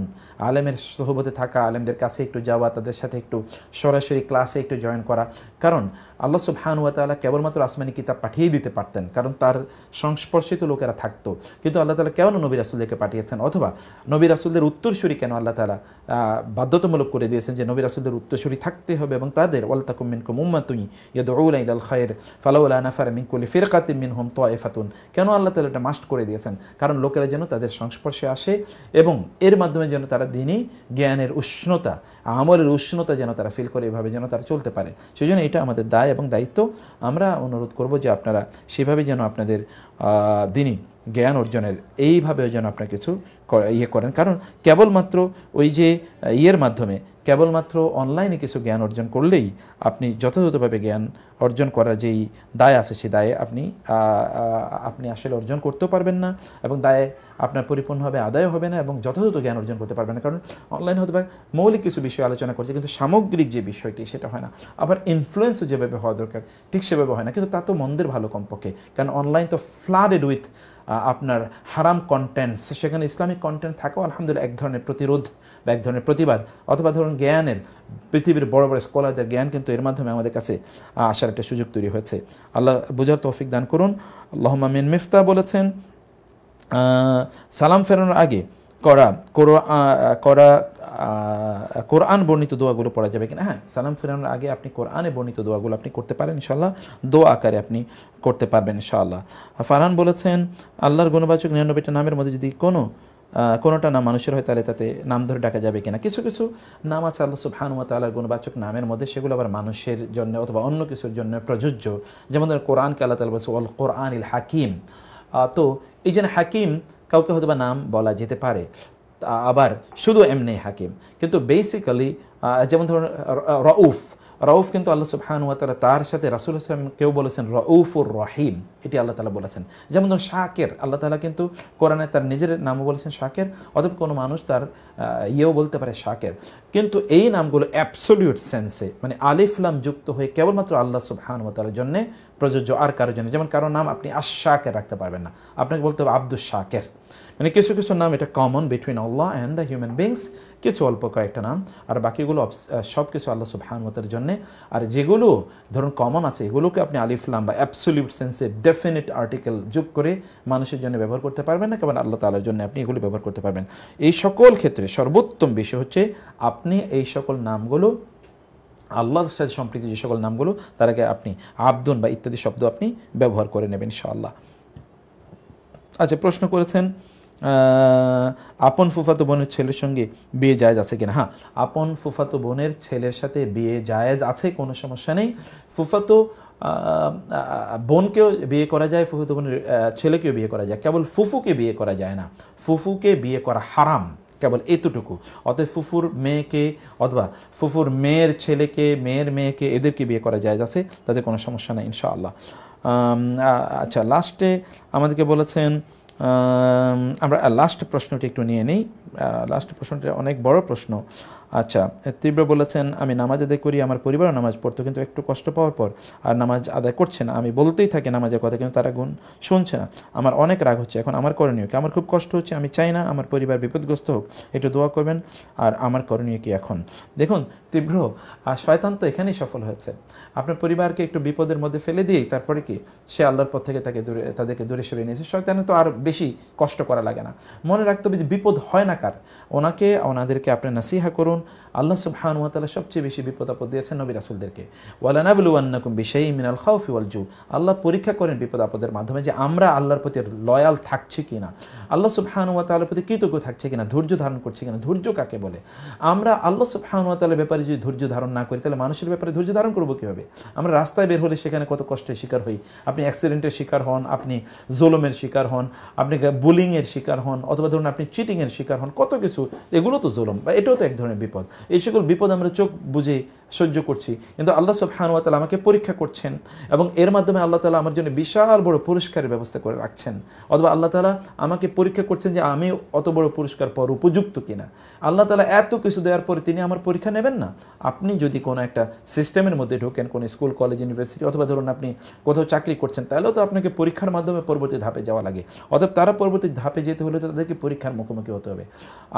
আলেমের সোহবতে থাকা আলেমদের কাছে একটু যাওয়া তাদের সাথে একটু সরাসরি ক্লাসে একটু জয়েন করা কারণ আল্লাহ সুবহানুয়া তালা কেবলমাত্র আসমানি কিতাব পাঠিয়ে দিতে পারতেন কারণ তার সংস্পর্শিত লোকেরা থাকতো কিন্তু আল্লাহ তালা কেন নবী রাসুল্লাহকে পাঠিয়েছেন অথবা নবী রাসুলদের উত্তরসূরি কেন আল্লাহ তালা বাধ্যতামূলক করে দিয়েছেন যে নবী রাসুলদের উত্তরসূরি থাকতে হবে এবং তাদের ওয়ালতাকুমিনকুম উম্মাতুই ইয়াদউলা আল খায়ের ফালাউল আনাফার মিনকুলি ফিরকাতিম হোম তো এফাতুন কেন আল্লাহ তালা এটা মাস্ট করে দিয়েছেন কারণ লোকেরা যেন তাদের সংস্পর্শে আসে এবং এর মাধ্যমে যেন তারা দিনই জ্ঞানের উষ্ণতা আমলের উষ্ণতা যেন তারা ফিল করে এভাবে যেন তারা চলতে পারে সেই জন্য এটা আমাদের দায় এবং দায়িত্ব আমরা অনুরোধ করব যে আপনারা সেভাবে যেন আপনাদের দিনই জ্ঞান অর্জনের এইভাবে যেন আপনার কিছু ইয়ে করেন কারণ কেবলমাত্র ওই যে ইয়ের মাধ্যমে কেবলমাত্র অনলাইনে কিছু জ্ঞান অর্জন করলেই আপনি যথাযথভাবে জ্ঞান অর্জন করার যেই দায় আছে সেই দায়ে আপনি আপনি আসলে অর্জন করতেও পারবেন না এবং দায়ে আপনার পরিপূর্ণভাবে আদায় হবে না এবং যথাযথ জ্ঞান অর্জন করতে পারবেন না কারণ অনলাইনে হতে পারে মৌলিক কিছু বিষয় আলোচনা করছে কিন্তু সামগ্রিক যে বিষয়টি সেটা হয় না আবার ইনফ্লুয়েন্সও যেভাবে হওয়া দরকার ঠিক সেভাবে হয় না কিন্তু তা তো মন্দের ভালো কমপক্ষে কারণ অনলাইন তো ফ্লাডেড উইথ আপনার হারাম কন্টেন্টস সেখানে ইসলামিক কন্টেন্ট থাকেও আলহামদুলিল্লাহ এক ধরনের প্রতিরোধ বা এক ধরনের প্রতিবাদ অথবা ধরুন জ্ঞানের পৃথিবীর বড় বড় স্কলারদের জ্ঞান কিন্তু এর মাধ্যমে আমাদের কাছে আসার একটা সুযোগ তৈরি হয়েছে আল্লাহ বুঝার তৌফিক দান করুন আল্লাহ মিন মিফতা বলেছেন সালাম ফেরানোর আগে করা করা কোরআন বর্ণিত দোয়াগুলো পড়া যাবে কিনা হ্যাঁ সালাম ফিরানোর আগে আপনি কোরআনে বর্ণিত দোয়াগুলো আপনি করতে পারেন ইনশাল্লাহ দোয়া আকারে আপনি করতে পারবেন ইনশাআল্লাহ ফারহান বলেছেন আল্লাহর গুণবাচক নিরানব্বইটা নামের মধ্যে যদি কোনো কোনোটা নাম মানুষের হয় তাহলে তাতে নাম ধরে ডাকা যাবে কিনা কিছু কিছু নাম আছে আল্লাহ সুবহানুয়া আল্লাহর গুণবাচক নামের মধ্যে সেগুলো আবার মানুষের জন্য অথবা অন্য কিছুর জন্য প্রযোজ্য যেমন ধরেন কোরআনকে আল্লাহ তালা বলছে অল কোরআন ইল হাকিম তো এই যেন হাকিম কাউকে হয়তো বা নাম বলা যেতে পারে আবার শুধু এমনি হাকিম কিন্তু বেসিক্যালি যেমন ধরুন রউফ রউফ কিন্তু আল্লাহ সুবহানুয়া তালা তার সাথে রাসুল ইসলাম কেউ বলেছেন রউফুর রহিম এটি আল্লাহ তালা বলেছেন যেমন ধরুন শাকের আল্লাহ তালা কিন্তু কোরআনে তার নিজের নামও বলেছেন শাকের অথবা কোনো মানুষ তার ইয়েও বলতে পারে শাকের কিন্তু এই নামগুলো অ্যাপসোলিউট সেন্সে মানে আলিফলাম যুক্ত হয়ে কেবলমাত্র আল্লাহ সুবহানুয়া তালার জন্যে প্রযোজ্য আর কারোর জন্য যেমন কারো নাম আপনি আশাকের রাখতে পারবেন না আপনাকে বলতে হবে আব্দুল শাকের মানে কিছু কিছু নাম এটা common between Allah and the human beings কিছু অল্প কয়েকটা নাম আর বাকিগুলো সব কিছু আল্লাহ সুবাহানমতের জন্যে আর যেগুলো ধরুন কমন আছে এগুলোকে আপনি আলিফলাম বা অ্যাবসোলিউট সেন্সে ডেফিনেট আর্টিকেল যোগ করে মানুষের জন্য ব্যবহার করতে পারবেন না কেমন আল্লাহ তালার জন্য আপনি এগুলো ব্যবহার করতে পারবেন এই সকল ক্ষেত্রে সর্বোত্তম বিষয় হচ্ছে আপনি এই সকল নামগুলো আল্লাহর সাথে সম্পৃক্ত যে সকল নামগুলো তার আগে আপনি আবদুন বা ইত্যাদি শব্দ আপনি ব্যবহার করে নেবেন ইনশাআল্লাহ আচ্ছা প্রশ্ন করেছেন আপন ফুফাতো বোনের ছেলের সঙ্গে বিয়ে জায়েজ আছে কিনা হ্যাঁ আপন ফুফাতো বোনের ছেলের সাথে বিয়ে জায়েজ আছে কোনো সমস্যা নেই ফুফাতো বোনকেও বিয়ে করা যায় ফুফাতো বোনের ছেলেকেও বিয়ে করা যায় কেবল ফুফুকে বিয়ে করা যায় না ফুফুকে বিয়ে করা হারাম কেবল এতটুকু অতএব ফুফুর মেয়েকে অথবা ফুফুর মেয়ের ছেলেকে মেয়ের মেয়েকে এদেরকে বিয়ে করা যায় আছে তাদের কোনো সমস্যা নেই ইনশাআল্লাহ আচ্ছা লাস্টে আমাদেরকে বলেছেন আমরা লাস্ট প্রশ্নটি একটু নিয়ে নিই লাস্ট প্রশ্নটি অনেক বড় প্রশ্ন আচ্ছা তীব্র বলেছেন আমি নামাজ আদায় করি আমার পরিবার নামাজ পড়তো কিন্তু একটু কষ্ট পাওয়ার পর আর নামাজ আদায় করছে না আমি বলতেই থাকি নামাজের কথা কিন্তু তারা গুণ শুনছে না আমার অনেক রাগ হচ্ছে এখন আমার করণীয় কি আমার খুব কষ্ট হচ্ছে আমি চাই না আমার পরিবার বিপদগ্রস্ত হোক একটু দোয়া করবেন আর আমার করণীয় কি এখন দেখুন তীব্র আর শয়তান তো এখানেই সফল হয়েছে আপনার পরিবারকে একটু বিপদের মধ্যে ফেলে দিয়েই তারপরে কি সে আল্লাহর পর থেকে তাকে দূরে তাদেরকে দূরে সরিয়ে নিয়েছে শয়তানের তো আর বেশি কষ্ট করা লাগে না মনে রাখতে হবে যে বিপদ হয় না কার ওনাকে ওনাদেরকে আপনি নাসিহা করুন আল্লাহ সুবহান ওয়াতালা সবচেয়ে বেশি বিপদ আপদ দিয়েছেন নবী রাসুলদেরকে ওয়ালানাবুলুয়ান্নাকুম বিশাই মিনাল খাউফি ওয়াল জু আল্লাহ পরীক্ষা করেন বিপদ আপদের মাধ্যমে যে আমরা আল্লাহর প্রতি লয়াল থাকছি কি না আল্লাহ সুবহান ওয়াতালার প্রতি কৃতজ্ঞ থাকছে কিনা ধৈর্য ধারণ করছে কিনা ধৈর্য কাকে বলে আমরা আল্লাহ সুবহান ওয়াতালার ব্যাপারে যদি ধৈর্য ধারণ না করি তাহলে মানুষের ব্যাপারে ধৈর্য ধারণ করবো কীভাবে আমরা রাস্তায় বের হলে সেখানে কত কষ্টের শিকার হই আপনি অ্যাক্সিডেন্টের শিকার হন আপনি জোলমের শিকার হন আপনি বুলিংয়ের শিকার হন অথবা ধরুন আপনি চিটিংয়ের শিকার হন কত কিছু এগুলো তো জোলম বা এটাও তো এক ধরনের বিপদ বিপদ এই সকল বিপদ আমরা চোখ বুঝে সহ্য করছি কিন্তু আল্লাহ সব তালা আমাকে পরীক্ষা করছেন এবং এর মাধ্যমে আল্লাহ তালা আমার জন্য বিশাল বড় পুরস্কারের ব্যবস্থা করে রাখছেন অথবা আল্লাহ তালা আমাকে পরীক্ষা করছেন যে আমি অত বড় পুরস্কার পর উপযুক্ত কিনা আল্লাহ তালা এত কিছু দেওয়ার পরে তিনি আমার পরীক্ষা নেবেন না আপনি যদি কোনো একটা সিস্টেমের মধ্যে ঢোকেন কোনো স্কুল কলেজ ইউনিভার্সিটি অথবা ধরুন আপনি কোথাও চাকরি করছেন তাহলেও তো আপনাকে পরীক্ষার মাধ্যমে পরবর্তী ধাপে যাওয়া লাগে অর্থাৎ তারা পরবর্তী ধাপে যেতে হলে তো তাদেরকে পরীক্ষার মুখোমুখি হতে হবে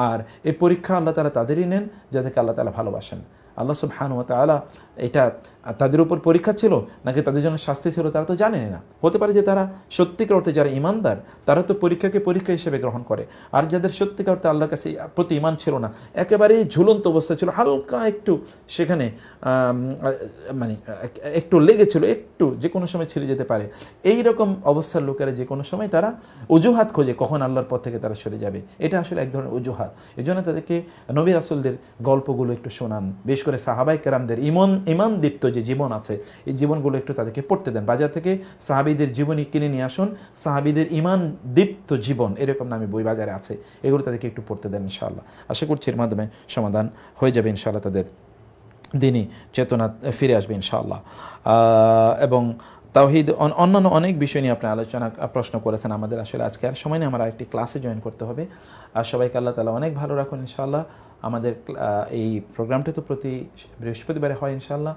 আর এই পরীক্ষা আল্লাহ তালা তাদেরই নেন যাদেরকে আল্লাহ তালা ভালোবাসেন আল্লাহ সব সুবহানু তালা এটা তাদের উপর পরীক্ষা ছিল নাকি তাদের জন্য শাস্তি ছিল তারা তো জানেনি না হতে পারে যে তারা সত্যিকার অর্থে যারা ইমানদার তারা তো পরীক্ষাকে পরীক্ষা হিসেবে গ্রহণ করে আর যাদের সত্যিকার অর্থে আল্লাহর কাছে প্রতি ইমান ছিল না একেবারেই ঝুলন্ত অবস্থা ছিল হালকা একটু সেখানে মানে একটু লেগেছিল একটু যে কোনো সময় ছেড়ে যেতে পারে এই রকম অবস্থার লোকেরা যে কোনো সময় তারা অজুহাত খোঁজে কখন আল্লাহর পথ থেকে তারা সরে যাবে এটা আসলে এক ধরনের অজুহাত এজন্য তাদেরকে নবী আসলদের গল্পগুলো একটু শোনান বেশ করে সাহাবাই কেরামদের ইমন ইমান দীপ্ত যে জীবন আছে এই জীবনগুলো একটু তাদেরকে পড়তে দেন বাজার থেকে সাহাবিদের জীবনী কিনে নিয়ে আসুন সাহাবিদের ইমান দীপ্ত জীবন এরকম নামে বই বাজারে আছে এগুলো তাদেরকে একটু পড়তে দেন ইনশাআল্লাহ আশা করছি এর মাধ্যমে সমাধান হয়ে যাবে ইনশাআল্লাহ তাদের দিনই চেতনা ফিরে আসবে ইনশাআল্লাহ এবং তাওহিদ অন্যান্য অনেক বিষয় নিয়ে আপনি আলোচনা প্রশ্ন করেছেন আমাদের আসলে আজকে আর সময় নিয়ে আমার একটি ক্লাসে জয়েন করতে হবে আর সবাইকে আল্লাহ তালা অনেক ভালো রাখুন ইনশাআল্লাহ আমাদের এই প্রোগ্রামটা তো প্রতি বৃহস্পতিবারে হয় ইনশাল্লাহ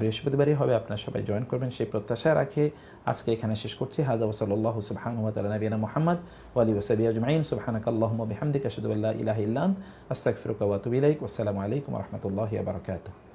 বৃহস্পতিবারই হবে আপনার সবাই জয়েন করবেন সেই প্রত্যাশা রাখে আজকে এখানে শেষ করছি হাজা ওসল্লাহ সুবহান নবীনা মোহাম্মদ ওয়ালি ওসাবি আজমাইন সুবহানাক আল্লাহম বিহামদিক আসাদুল্লাহ ইলাহ ইল্লান আস্তাক ফিরুকাওয়াতুবিলাইক আসসালামু আলাইকুম রহমতুল্লাহ বারকাত